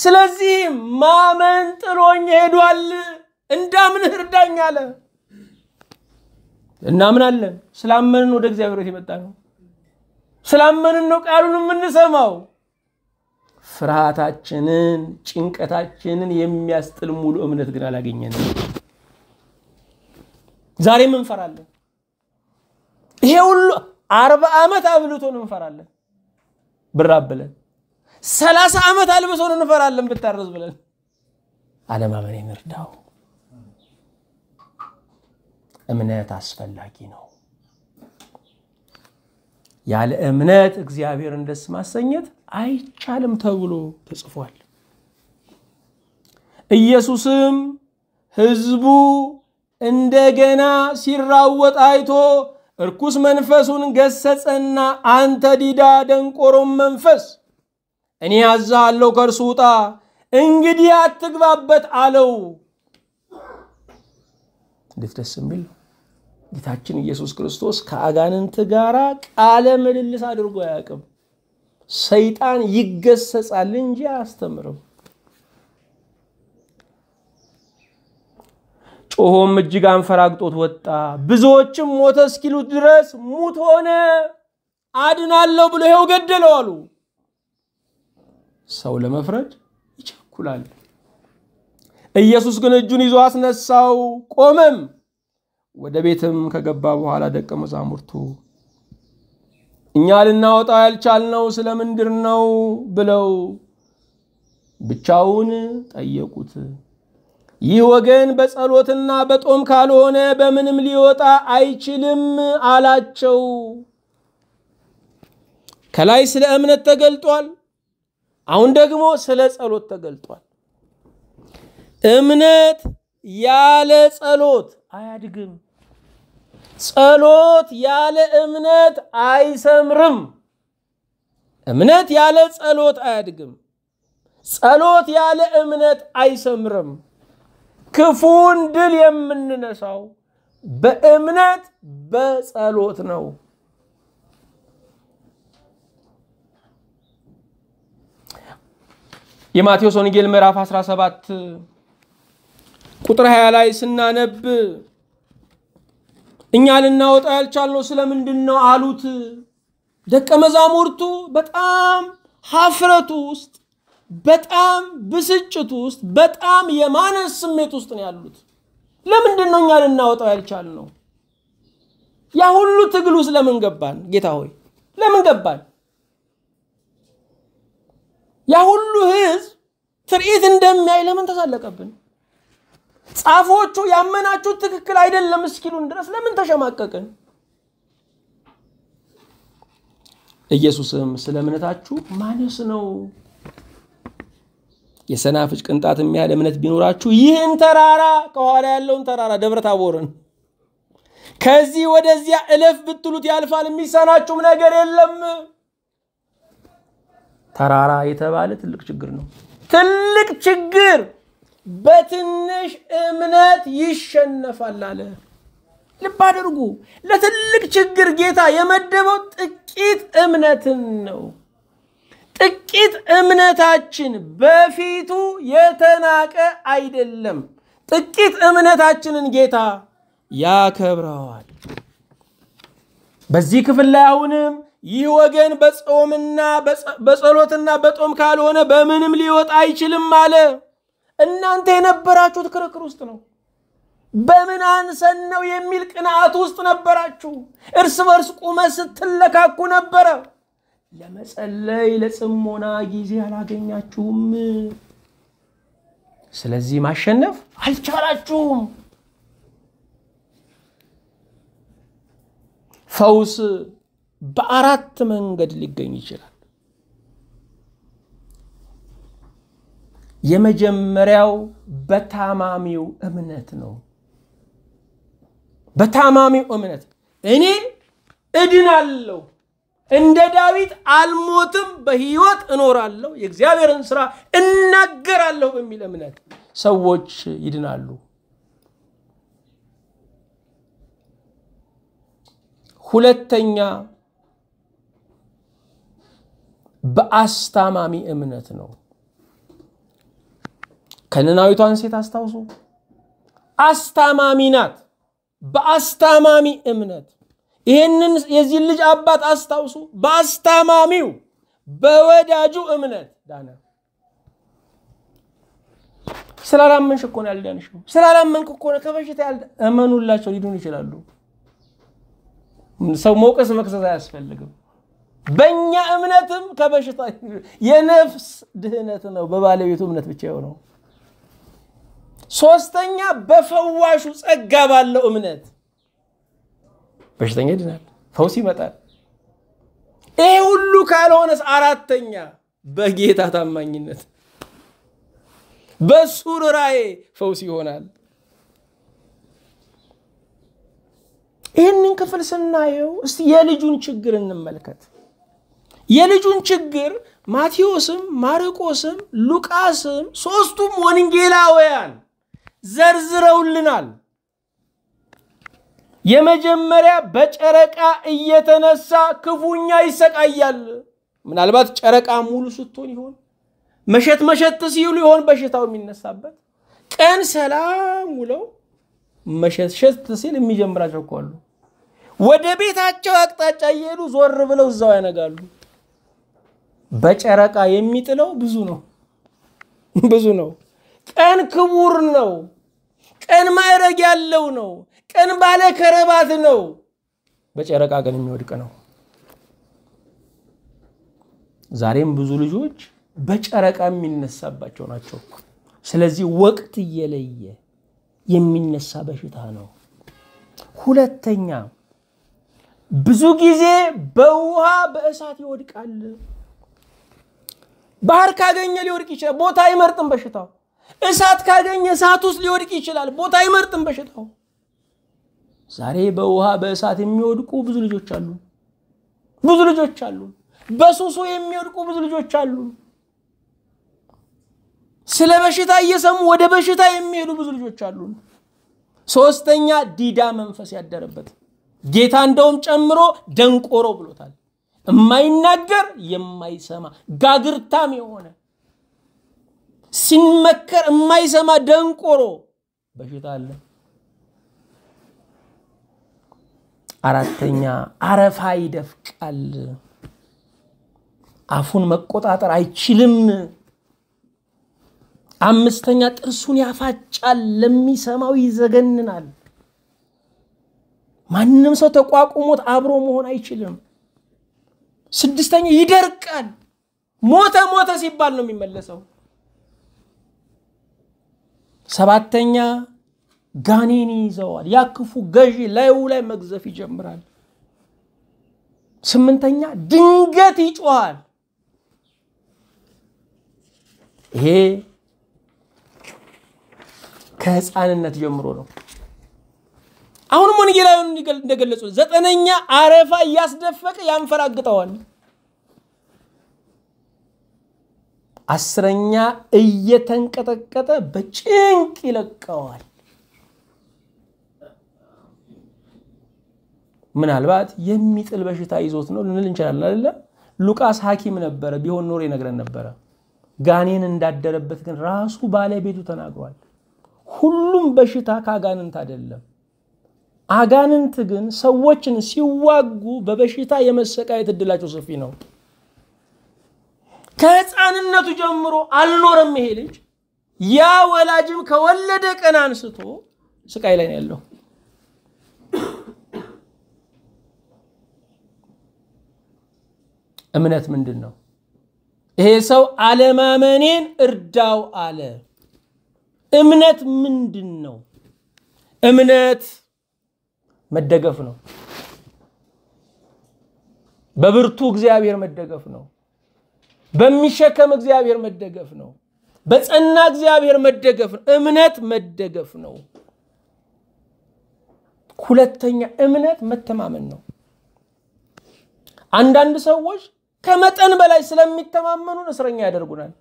ስለዚህ ማመን ጥሎኝ ሄዷል፣ እንዳምንህ እርዳኝ አለ። እናምናለን። ስላመንን ወደ እግዚአብሔር ቤት የመጣ ነው። ስላመንን ነው ቃሉን የምንሰማው። ፍርሃታችንን፣ ጭንቀታችንን የሚያስጥል ሙሉ እምነት ግን አላገኘንም። ዛሬም እንፈራለን። ይሄ ሁሉ አርባ ዓመት አብልቶን እንፈራለን ብራብለን ሰላሳ ዓመት አልብሶን እንፈራለን ብታረዝ ብለን አለማመን የሚርዳው እምነት አስፈላጊ ነው። ያለ እምነት እግዚአብሔርን ደስ ማሰኘት አይቻልም ተብሎ ተጽፏል። ኢየሱስም ህዝቡ እንደገና ሲራወጥ አይቶ እርኩስ መንፈሱን ገሰጸና፣ አንተ ዲዳ ደንቆሮም መንፈስ እኔ አዛሃለሁ ከእርሱ ውጣ፣ እንግዲህ አትግባበት አለው። እንዴት ደስ የሚል ጌታችን ኢየሱስ ክርስቶስ ከአጋንንት ጋር ቃለ ምልልስ አድርጎ አያውቅም። ሰይጣን ይገሰጻል እንጂ አያስተምርም። ጮሆም እጅግ አንፈራግጦት ወጣ። ብዙዎችም ሞተ እስኪሉት ድረስ ሙት ሆነ። አድናለሁ ብሎ ይኸው ገደለው አሉ። ሰው ለመፍረድ ይቸኩላል። ኢየሱስ ግን እጁን ይዞ አስነሳው፣ ቆመም። ወደ ቤትም ከገባ በኋላ ደቀ መዛሙርቱ እኛ ልናወጣው ያልቻልነው ስለ ምንድር ነው ብለው ብቻውን ጠየቁት። ይህ ወገን በጸሎትና በጦም ካልሆነ በምንም ሊወጣ አይችልም አላቸው። ከላይ ስለ እምነት ተገልጧል። አሁን ደግሞ ስለ ጸሎት ተገልጧል። እምነት ያለ ጸሎት አያድግም። ጸሎት ያለ እምነት አይሰምርም። እምነት ያለ ጸሎት አያድግም። ጸሎት ያለ እምነት አይሰምርም። ክፉን ድል የምንነሳው በእምነት በጸሎት ነው። የማቴዎስ ወንጌል ምዕራፍ 17 ቁጥር 20 ላይ ስናነብ እኛ ልናወጣ ያልቻልነው ስለምንድን ነው አሉት። ደቀ መዛሙርቱ በጣም ሀፍረቱ ውስጥ በጣም ብስጭት ውስጥ በጣም የማነስ ስሜት ውስጥ ነው ያሉት። ለምንድን ነው እኛ ልናወጣው ያልቻልነው? ያ ሁሉ ትግል ውስጥ ለምን ገባን? ጌታ ሆይ ለምን ገባን? ያ ሁሉ ህዝብ ትርኢት እንደሚያይ ለምን ተሳለቀብን? ጻፎቹ ያመናችሁ ትክክል አይደለም እስኪሉን ድረስ ለምን ተሸማቀቅን? ኢየሱስም ስለ እምነታችሁ ማነስ ነው፣ የሰናፍጭ ቅንጣት የሚያህል እምነት ቢኖራችሁ ይህን ተራራ ከኋላ ያለውን ተራራ ደብረ ታቦርን ከዚህ ወደዚያ እለፍ ብትሉት ያልፋል፣ የሚሰናችሁም ነገር የለም ተራራ የተባለ ትልቅ ችግር ነው። ትልቅ ችግር በትንሽ እምነት ይሸነፋል አለ። ልብ አድርጉ። ለትልቅ ችግር ጌታ የመደበው ጥቂት እምነትን ነው። ጥቂት እምነታችን በፊቱ የተናቀ አይደለም። ጥቂት እምነታችንን ጌታ ያከብረዋል። በዚህ ክፍል ላይ አሁንም ይህ ወገን በጾምና በጸሎትና በጦም ካልሆነ በምንም ሊወጣ አይችልም አለ። እናንተ የነበራችሁት ክርክር ውስጥ ነው። በምን አንሰን ነው የሚል ቅንዓት ውስጥ ነበራችሁ። እርስ በርስ ቁመ ስትለካኩ ነበረ። ለመጸለይ ለጽሞና ጊዜ አላገኛችሁም። ስለዚህ ማሸነፍ አልቻላችሁም። ፈውስ በአራት መንገድ ሊገኝ ይችላል። የመጀመሪያው በታማሚው እምነት ነው። በታማሚው እምነት እኔ እድናለሁ፣ እንደ ዳዊት አልሞትም፣ በህይወት እኖራለሁ፣ የእግዚአብሔርን ስራ እናገራለሁ በሚል እምነት ሰዎች ይድናሉ። ሁለተኛ በአስታማሚ እምነት ነው። ከነናዊቷን ሴት አስታውሱ። አስታማሚ ናት። በአስታማሚ እምነት ይህንን የዚህ ልጅ አባት አስታውሱ። በአስታማሚው በወዳጁ እምነት ዳነ። ስላላመንሽ እኮ ነው ያልዳንሽው። ስላላመንክ እኮ ነው ከበሽታ ያል እመኑላቸው፣ ሊድኑ ይችላሉ። ሰው መውቀስ መክሰስ አያስፈልግም። በእኛ እምነትም ከበሽታ የነፍስ ድህነት ነው በባለቤቱ እምነት ብቻ የሆነው። ሶስተኛ በፈዋሹ ጸጋ ባለው እምነት በሽተኛ ይድናል፣ ፈውስ ይመጣል። ይሄ ሁሉ ካልሆነስ አራተኛ በጌታ ታማኝነት በሱ ራዬ ፈውስ ይሆናል። ይህንን ክፍል ስናየው እስቲ የልጁን ችግር እንመልከት። የልጁን ችግር ማቴዎስም ማርቆስም ሉቃስም ሶስቱም ወንጌላውያን ዘርዝረውልናል። የመጀመሪያ በጨረቃ እየተነሳ ክፉኛ ይሰቃያል። ምናልባት ጨረቃ ሙሉ ስትሆን ይሆን መሸት መሸት ሲሉ ይሆን በሽታው የሚነሳበት። ቀን ሰላም ውለው መሸትሸት ሲል የሚጀምራቸው እኮ አሉ። ወደ ቤታቸው አቅጣጫ እየሄዱ ዞር ብለው እዛው ያነጋሉ። በጨረቃ የሚጥለው ብዙ ነው፣ ብዙ ነው። ቀን ክቡር ነው። ቀን ማዕረግ ያለው ነው። ቀን ባለ ከረባት ነው። በጨረቃ ግን የሚወድቅ ነው። ዛሬም ብዙ ልጆች በጨረቃ የሚነሳባቸው ናቸው። ስለዚህ ወቅት እየለየ የሚነሳ በሽታ ነው። ሁለተኛ ብዙ ጊዜ በውሃ በእሳት ይወድቃል። ባህር ካገኘ ሊወድቅ ይችላል፣ ቦታ አይመርጥም በሽታው። እሳት ካገኘ እሳት ውስጥ ሊወድቅ ይችላል፣ ቦታ አይመርጥም በሽታው። ዛሬ በውሃ በእሳት የሚወድቁ ብዙ ልጆች አሉ፣ ብዙ ልጆች አሉ። በሱሱ የሚወድቁ ብዙ ልጆች አሉ። ስለ በሽታ እየሰሙ ወደ በሽታ የሚሄዱ ብዙ ልጆች አሉ። ሶስተኛ ዲዳ መንፈስ ያደረበት ጌታ እንደውም ጨምሮ ደንቆሮ ብሎታል። የማይናገር የማይሰማ ጋግርታም የሆነ ሲመከር የማይሰማ ደንቆሮ በሽታ አለ። አራተኛ አረፋ ይደፍቃል፣ አፉን መቆጣጠር አይችልም። አምስተኛ ጥርሱን ያፋጫል፣ ለሚሰማው ይዘገንናል። ማንም ሰው ተቋቁሞት አብሮ መሆን አይችልም። ስድስተኛ ይደርቃል። ሞተ ሞተ ሲባል ነው የሚመለሰው። ሰባተኛ ጋኔን ይዘዋል። ያ ክፉ ገዢ ላዩ ላይ መግዘፍ ይጀምራል። ስምንተኛ ድንገት ይጮኋል። ይሄ ከህፃንነት ጀምሮ ነው። አሁንም ወንጌላዊን እንደገለጹ ዘጠነኛ አረፋ እያስደፈቀ ያንፈራግጠዋል። አስረኛ እየተንቀጠቀጠ በጭንቅ ይለቀዋል። ምናልባት የሚጥል በሽታ ይዞት ነው ልንል እንችላለን አይደለ? ሉቃስ ሐኪም ነበረ፣ ቢሆን ኖሮ ይነግረን ነበረ። ጋኔን እንዳደረበት ግን ራሱ ባለቤቱ ተናግሯል። ሁሉም በሽታ ካጋንንት አይደለም። አጋንንት ግን ሰዎችን ሲዋጉ በበሽታ የመሰቃየት እድላቸው ሰፊ ነው። ከህፃንነቱ ጀምሮ አልኖረም ይሄ ልጅ። ያ ወላጅም ከወለደ ቀን አንስቶ ስቃይ ላይ ነው ያለው። እምነት ምንድን ነው? ይሄ ሰው አለማመኔን እርዳው አለ። እምነት ምንድን ነው? እምነት መደገፍ ነው። በብርቱ እግዚአብሔር መደገፍ ነው። በሚሸከም እግዚአብሔር መደገፍ ነው። በጸና እግዚአብሔር መደገፍ ነው። እምነት መደገፍ ነው። ሁለተኛ እምነት መተማመን ነው። አንዳንድ ሰዎች ከመጠን በላይ ስለሚተማመኑን እስረኛ ያደርጉናል።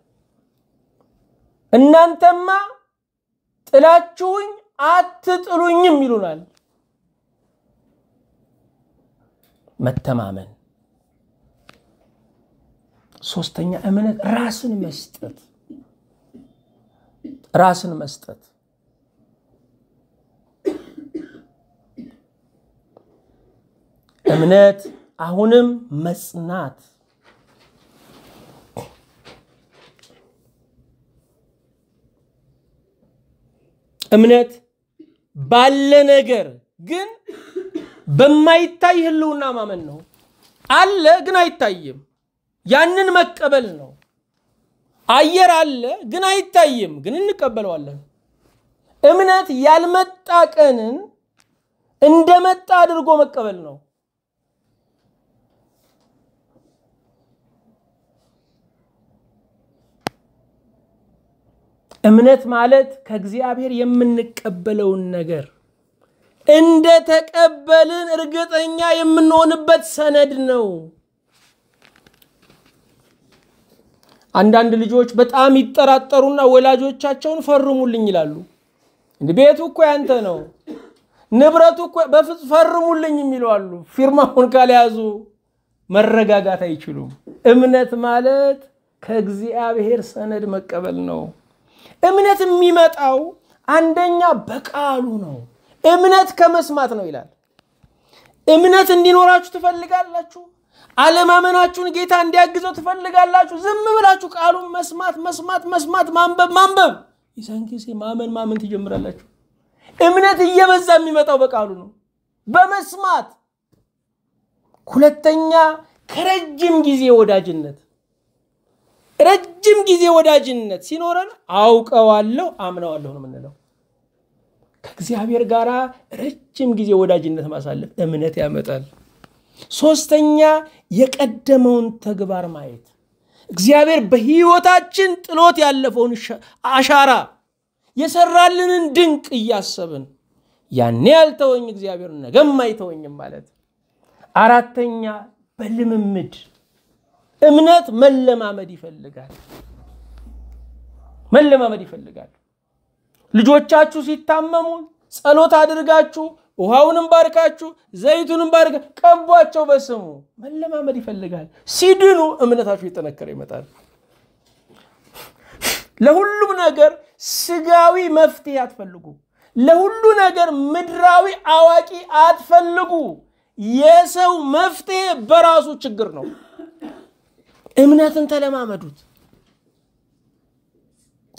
እናንተማ ጥላችሁኝ አትጥሉኝም ይሉናል። መተማመን፣ ሶስተኛ እምነት ራስን መስጠት ራስን መስጠት እምነት አሁንም መጽናት እምነት ባለ ነገር ግን በማይታይ ህልውና ማመን ነው። አለ ግን አይታይም፣ ያንን መቀበል ነው። አየር አለ ግን አይታይም፣ ግን እንቀበለዋለን። እምነት ያልመጣ ቀንን እንደመጣ አድርጎ መቀበል ነው። እምነት ማለት ከእግዚአብሔር የምንቀበለውን ነገር እንደ ተቀበልን እርግጠኛ የምንሆንበት ሰነድ ነው። አንዳንድ ልጆች በጣም ይጠራጠሩና ወላጆቻቸውን ፈርሙልኝ ይላሉ። ቤቱ እኮ ያንተ ነው፣ ንብረቱ እኮ በፍጹም ፈርሙልኝ የሚሉ አሉ። ፊርማውን ካልያዙ መረጋጋት አይችሉም። እምነት ማለት ከእግዚአብሔር ሰነድ መቀበል ነው። እምነት የሚመጣው አንደኛ በቃሉ ነው። እምነት ከመስማት ነው ይላል። እምነት እንዲኖራችሁ ትፈልጋላችሁ? አለማመናችሁን ጌታ እንዲያግዘው ትፈልጋላችሁ? ዝም ብላችሁ ቃሉን መስማት መስማት መስማት ማንበብ ማንበብ፣ የዛን ጊዜ ማመን ማመን ትጀምራላችሁ። እምነት እየበዛ የሚመጣው በቃሉ ነው፣ በመስማት ሁለተኛ ከረጅም ጊዜ ወዳጅነት ረጅም ጊዜ ወዳጅነት ሲኖረን አውቀዋለሁ አምነዋለሁ ነው የምንለው። ከእግዚአብሔር ጋር ረጅም ጊዜ ወዳጅነት ማሳለፍ እምነት ያመጣል። ሶስተኛ የቀደመውን ተግባር ማየት እግዚአብሔር በህይወታችን ጥሎት ያለፈውን አሻራ የሰራልንን ድንቅ እያሰብን ያኔ ያልተወኝ እግዚአብሔር ነገም አይተወኝም ማለት። አራተኛ በልምምድ እምነት መለማመድ ይፈልጋል መለማመድ ይፈልጋል። ልጆቻችሁ ሲታመሙ ጸሎት አድርጋችሁ ውሃውንም ባርካችሁ ዘይቱንም ባርካ ቀቧቸው። በስሙ መለማመድ ይፈልጋል። ሲድኑ እምነታችሁ እየጠነከረ ይመጣል። ለሁሉም ነገር ስጋዊ መፍትሄ አትፈልጉ። ለሁሉ ነገር ምድራዊ አዋቂ አትፈልጉ። የሰው መፍትሄ በራሱ ችግር ነው። እምነትን ተለማመዱት፣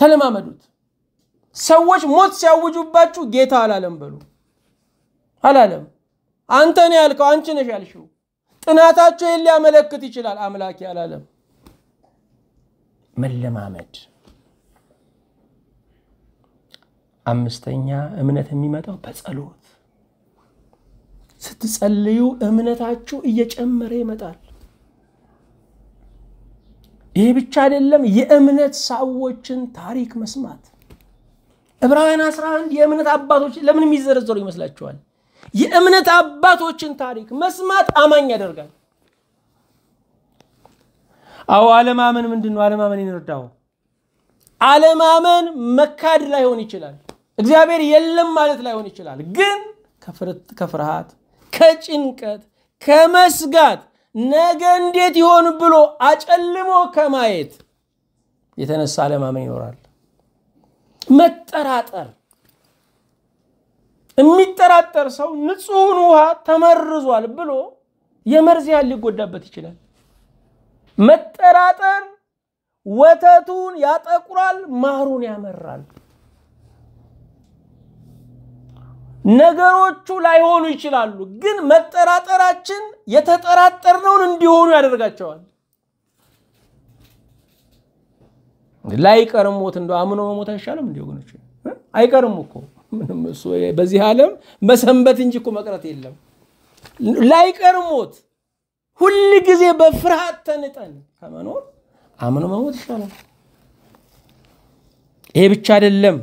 ተለማመዱት። ሰዎች ሞት ሲያውጁባችሁ ጌታ አላለም በሉ። አላለም። አንተ ነው ያልከው፣ አንቺ ነሽ ያልሽው። ጥናታቸው ይህን ሊያመለክት ይችላል። አምላኬ አላለም። መለማመድ። አምስተኛ እምነት የሚመጣው በጸሎት ስትጸልዩ እምነታችሁ እየጨመረ ይመጣል። ይህ ብቻ አይደለም፣ የእምነት ሰዎችን ታሪክ መስማት ዕብራውያን 11 የእምነት አባቶች ለምን የሚዘረዘሩ ይመስላችኋል? የእምነት አባቶችን ታሪክ መስማት አማኝ ያደርጋል። አዎ አለማመን ምንድን ነው? አለማመን ይንርዳው። አለማመን መካድ ላይሆን ይችላል፣ እግዚአብሔር የለም ማለት ላይሆን ይችላል። ግን ከፍርሃት፣ ከጭንቀት፣ ከመስጋት ነገ እንዴት ይሆን ብሎ አጨልሞ ከማየት የተነሳ አለማመን ይኖራል። መጠራጠር የሚጠራጠር ሰው ንጹህን ውሃ ተመርዟል ብሎ የመርዝ ያህል ሊጎዳበት ይችላል። መጠራጠር ወተቱን ያጠቁራል፣ ማሩን ያመራል። ነገሮቹ ላይሆኑ ይችላሉ፣ ግን መጠራጠራችን የተጠራጠርነውን እንዲሆኑ ያደርጋቸዋል። ላይቀርም ሞት እንደ አምኖ መሞት አይሻልም? እንዲ ወገኖች አይቀርም እኮ ምንም እሱ በዚህ ዓለም መሰንበት እንጂ እኮ መቅረት የለም። ላይቀር ሞት ሁል ጊዜ በፍርሃት ተንጠን ከመኖር አምኖ መሞት ይሻላል። ይሄ ብቻ አይደለም፣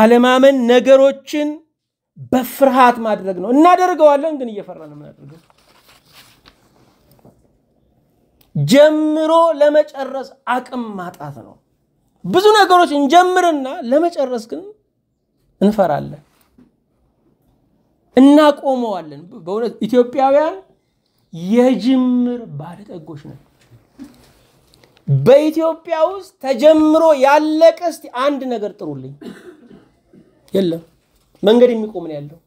አለማመን ነገሮችን በፍርሃት ማድረግ ነው። እናደርገዋለን፣ ግን እየፈራን ነው የምናደርገው። ጀምሮ ለመጨረስ አቅም ማጣት ነው። ብዙ ነገሮች እንጀምርና ለመጨረስ ግን እንፈራለን፣ እናቆመዋለን። በእውነት ኢትዮጵያውያን የጅምር ባለጠጎች ነን። በኢትዮጵያ ውስጥ ተጀምሮ ያለቀ እስቲ አንድ ነገር ጥሩልኝ። የለም፣ መንገድ የሚቆም ነው ያለው።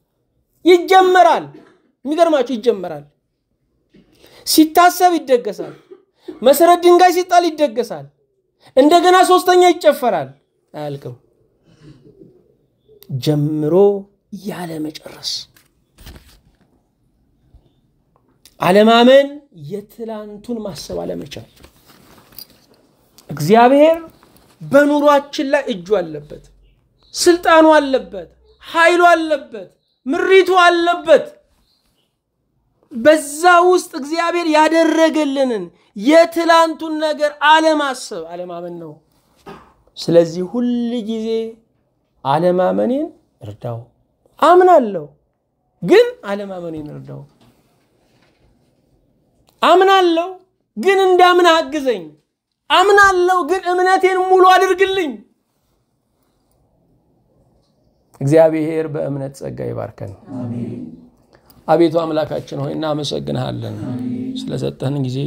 ይጀመራል። የሚገርማችሁ ይጀመራል፣ ሲታሰብ ይደገሳል። መሰረት ድንጋይ ሲጣል ይደገሳል። እንደገና ሶስተኛ ይጨፈራል። አያልቅም። ጀምሮ ያለ መጨረስ አለማመን የትላንቱን ማሰብ አለመቻል። እግዚአብሔር በኑሯችን ላይ እጁ አለበት፣ ስልጣኑ አለበት፣ ኃይሉ አለበት፣ ምሪቱ አለበት። በዛ ውስጥ እግዚአብሔር ያደረገልንን የትላንቱን ነገር አለማሰብ አለማመን ነው። ስለዚህ ሁል ጊዜ አለማመኔን እርዳው። አምናለሁ፣ ግን አለማመኔን እርዳው። አምናለሁ፣ ግን እንዳምን አግዘኝ። አምናለሁ፣ ግን እምነቴን ሙሉ አድርግልኝ። እግዚአብሔር በእምነት ጸጋ ይባርከን። አቤቱ አምላካችን ሆይ እናመሰግንሃለን ስለሰጠህን ጊዜ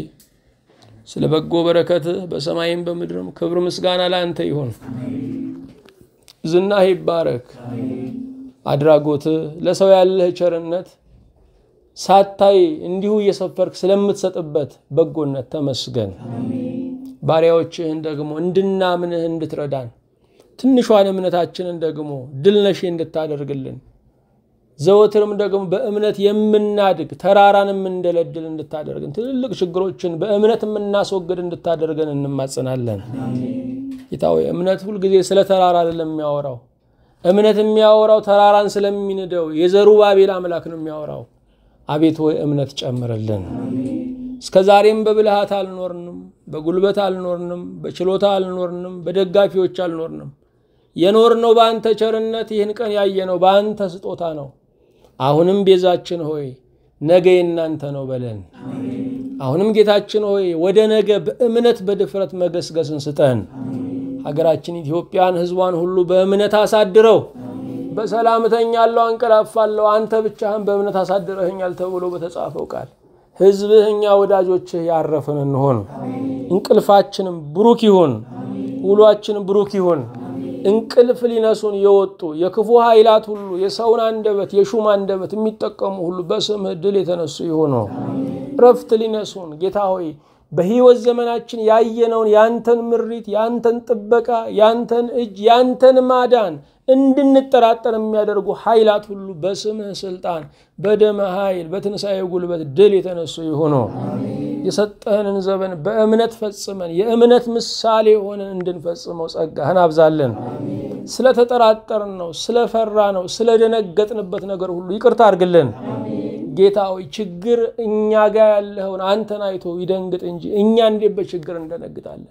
ስለ በጎ በረከት በሰማይም በምድርም ክብር ምስጋና ለአንተ ይሁን። ዝናህ ይባረክ። አድራጎት ለሰው ያለህ ቸርነት ሳታይ እንዲሁ እየሰፈርክ ስለምትሰጥበት በጎነት ተመስገን። ባሪያዎችህን ደግሞ እንድናምንህ እንድትረዳን ትንሿን እምነታችንን ደግሞ ድልነሽ እንድታደርግልን ዘወትርም ደግሞ በእምነት የምናድግ ተራራን የምንደለድል እንድታደርግን ትልልቅ ችግሮችን በእምነት የምናስወግድ እንድታደርገን እንማጸናለን። ጌታዊ እምነት ሁልጊዜ ስለ ተራራ አይደለም የሚያወራው። እምነት የሚያወራው ተራራን ስለሚንደው የዘሩባቤል አምላክ ነው የሚያወራው። አቤት ወይ እምነት ጨምርልን። እስከ ዛሬም በብልሃት አልኖርንም፣ በጉልበት አልኖርንም፣ በችሎታ አልኖርንም፣ በደጋፊዎች አልኖርንም። የኖርነው በአንተ ቸርነት ይህን ቀን ያየነው በአንተ ስጦታ ነው። አሁንም ቤዛችን ሆይ ነገ የእናንተ ነው በለን። አሁንም ጌታችን ሆይ ወደ ነገ በእምነት በድፍረት መገስገስን ስጠን። ሀገራችን ኢትዮጵያን፣ ህዝቧን ሁሉ በእምነት አሳድረው። በሰላም እተኛለሁ፣ አንቀላፋለሁ፣ አንተ ብቻህን በእምነት አሳድረህኛል ተብሎ በተጻፈው ቃል ሕዝብህ እኛ ወዳጆችህ ያረፍን እንሆን። እንቅልፋችንም ብሩክ ይሁን፣ ውሏችንም ብሩክ ይሁን። እንቅልፍ ሊነሱን የወጡ የክፉ ኃይላት ሁሉ የሰውን አንደበት የሹም አንደበት የሚጠቀሙ ሁሉ በስምህ ድል የተነሱ ይሆኑ። ረፍት ሊነሱን ጌታ ሆይ በህይወት ዘመናችን ያየነውን ያንተን ምሪት፣ ያንተን ጥበቃ፣ ያንተን እጅ፣ ያንተን ማዳን እንድንጠራጠር የሚያደርጉ ኃይላት ሁሉ በስምህ ስልጣን፣ በደመ ኃይል፣ በትንሣኤ ጉልበት ድል የተነሱ ይሁኑ። የሰጠህንን ዘመን በእምነት ፈጽመን የእምነት ምሳሌ የሆነን እንድንፈጽመው ጸጋህን አብዛለን። ስለተጠራጠርን ነው፣ ስለፈራ ነው፣ ስለደነገጥንበት ነገር ሁሉ ይቅርታ አድርግልን። ጌታ ሆይ ችግር እኛ ጋር ያለኸውን አንተን አይቶ ይደንግጥ እንጂ እኛ እንዴት በችግር እንደነግጣለን?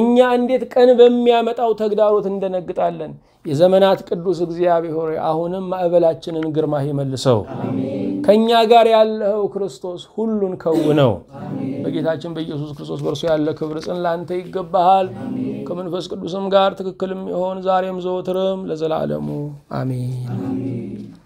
እኛ እንዴት ቀን በሚያመጣው ተግዳሮት እንደነግጣለን። የዘመናት ቅዱስ እግዚአብሔር አሁንም ማዕበላችንን ግርማ ይመልሰው። ከእኛ ጋር ያለው ክርስቶስ ሁሉን ከውነው። በጌታችን በኢየሱስ ክርስቶስ በእርሱ ያለ ክብር ጽን ላንተ ይገባሃል። ከመንፈስ ቅዱስም ጋር ትክክልም ይሆን ዛሬም ዘወትርም ለዘላለሙ አሜን።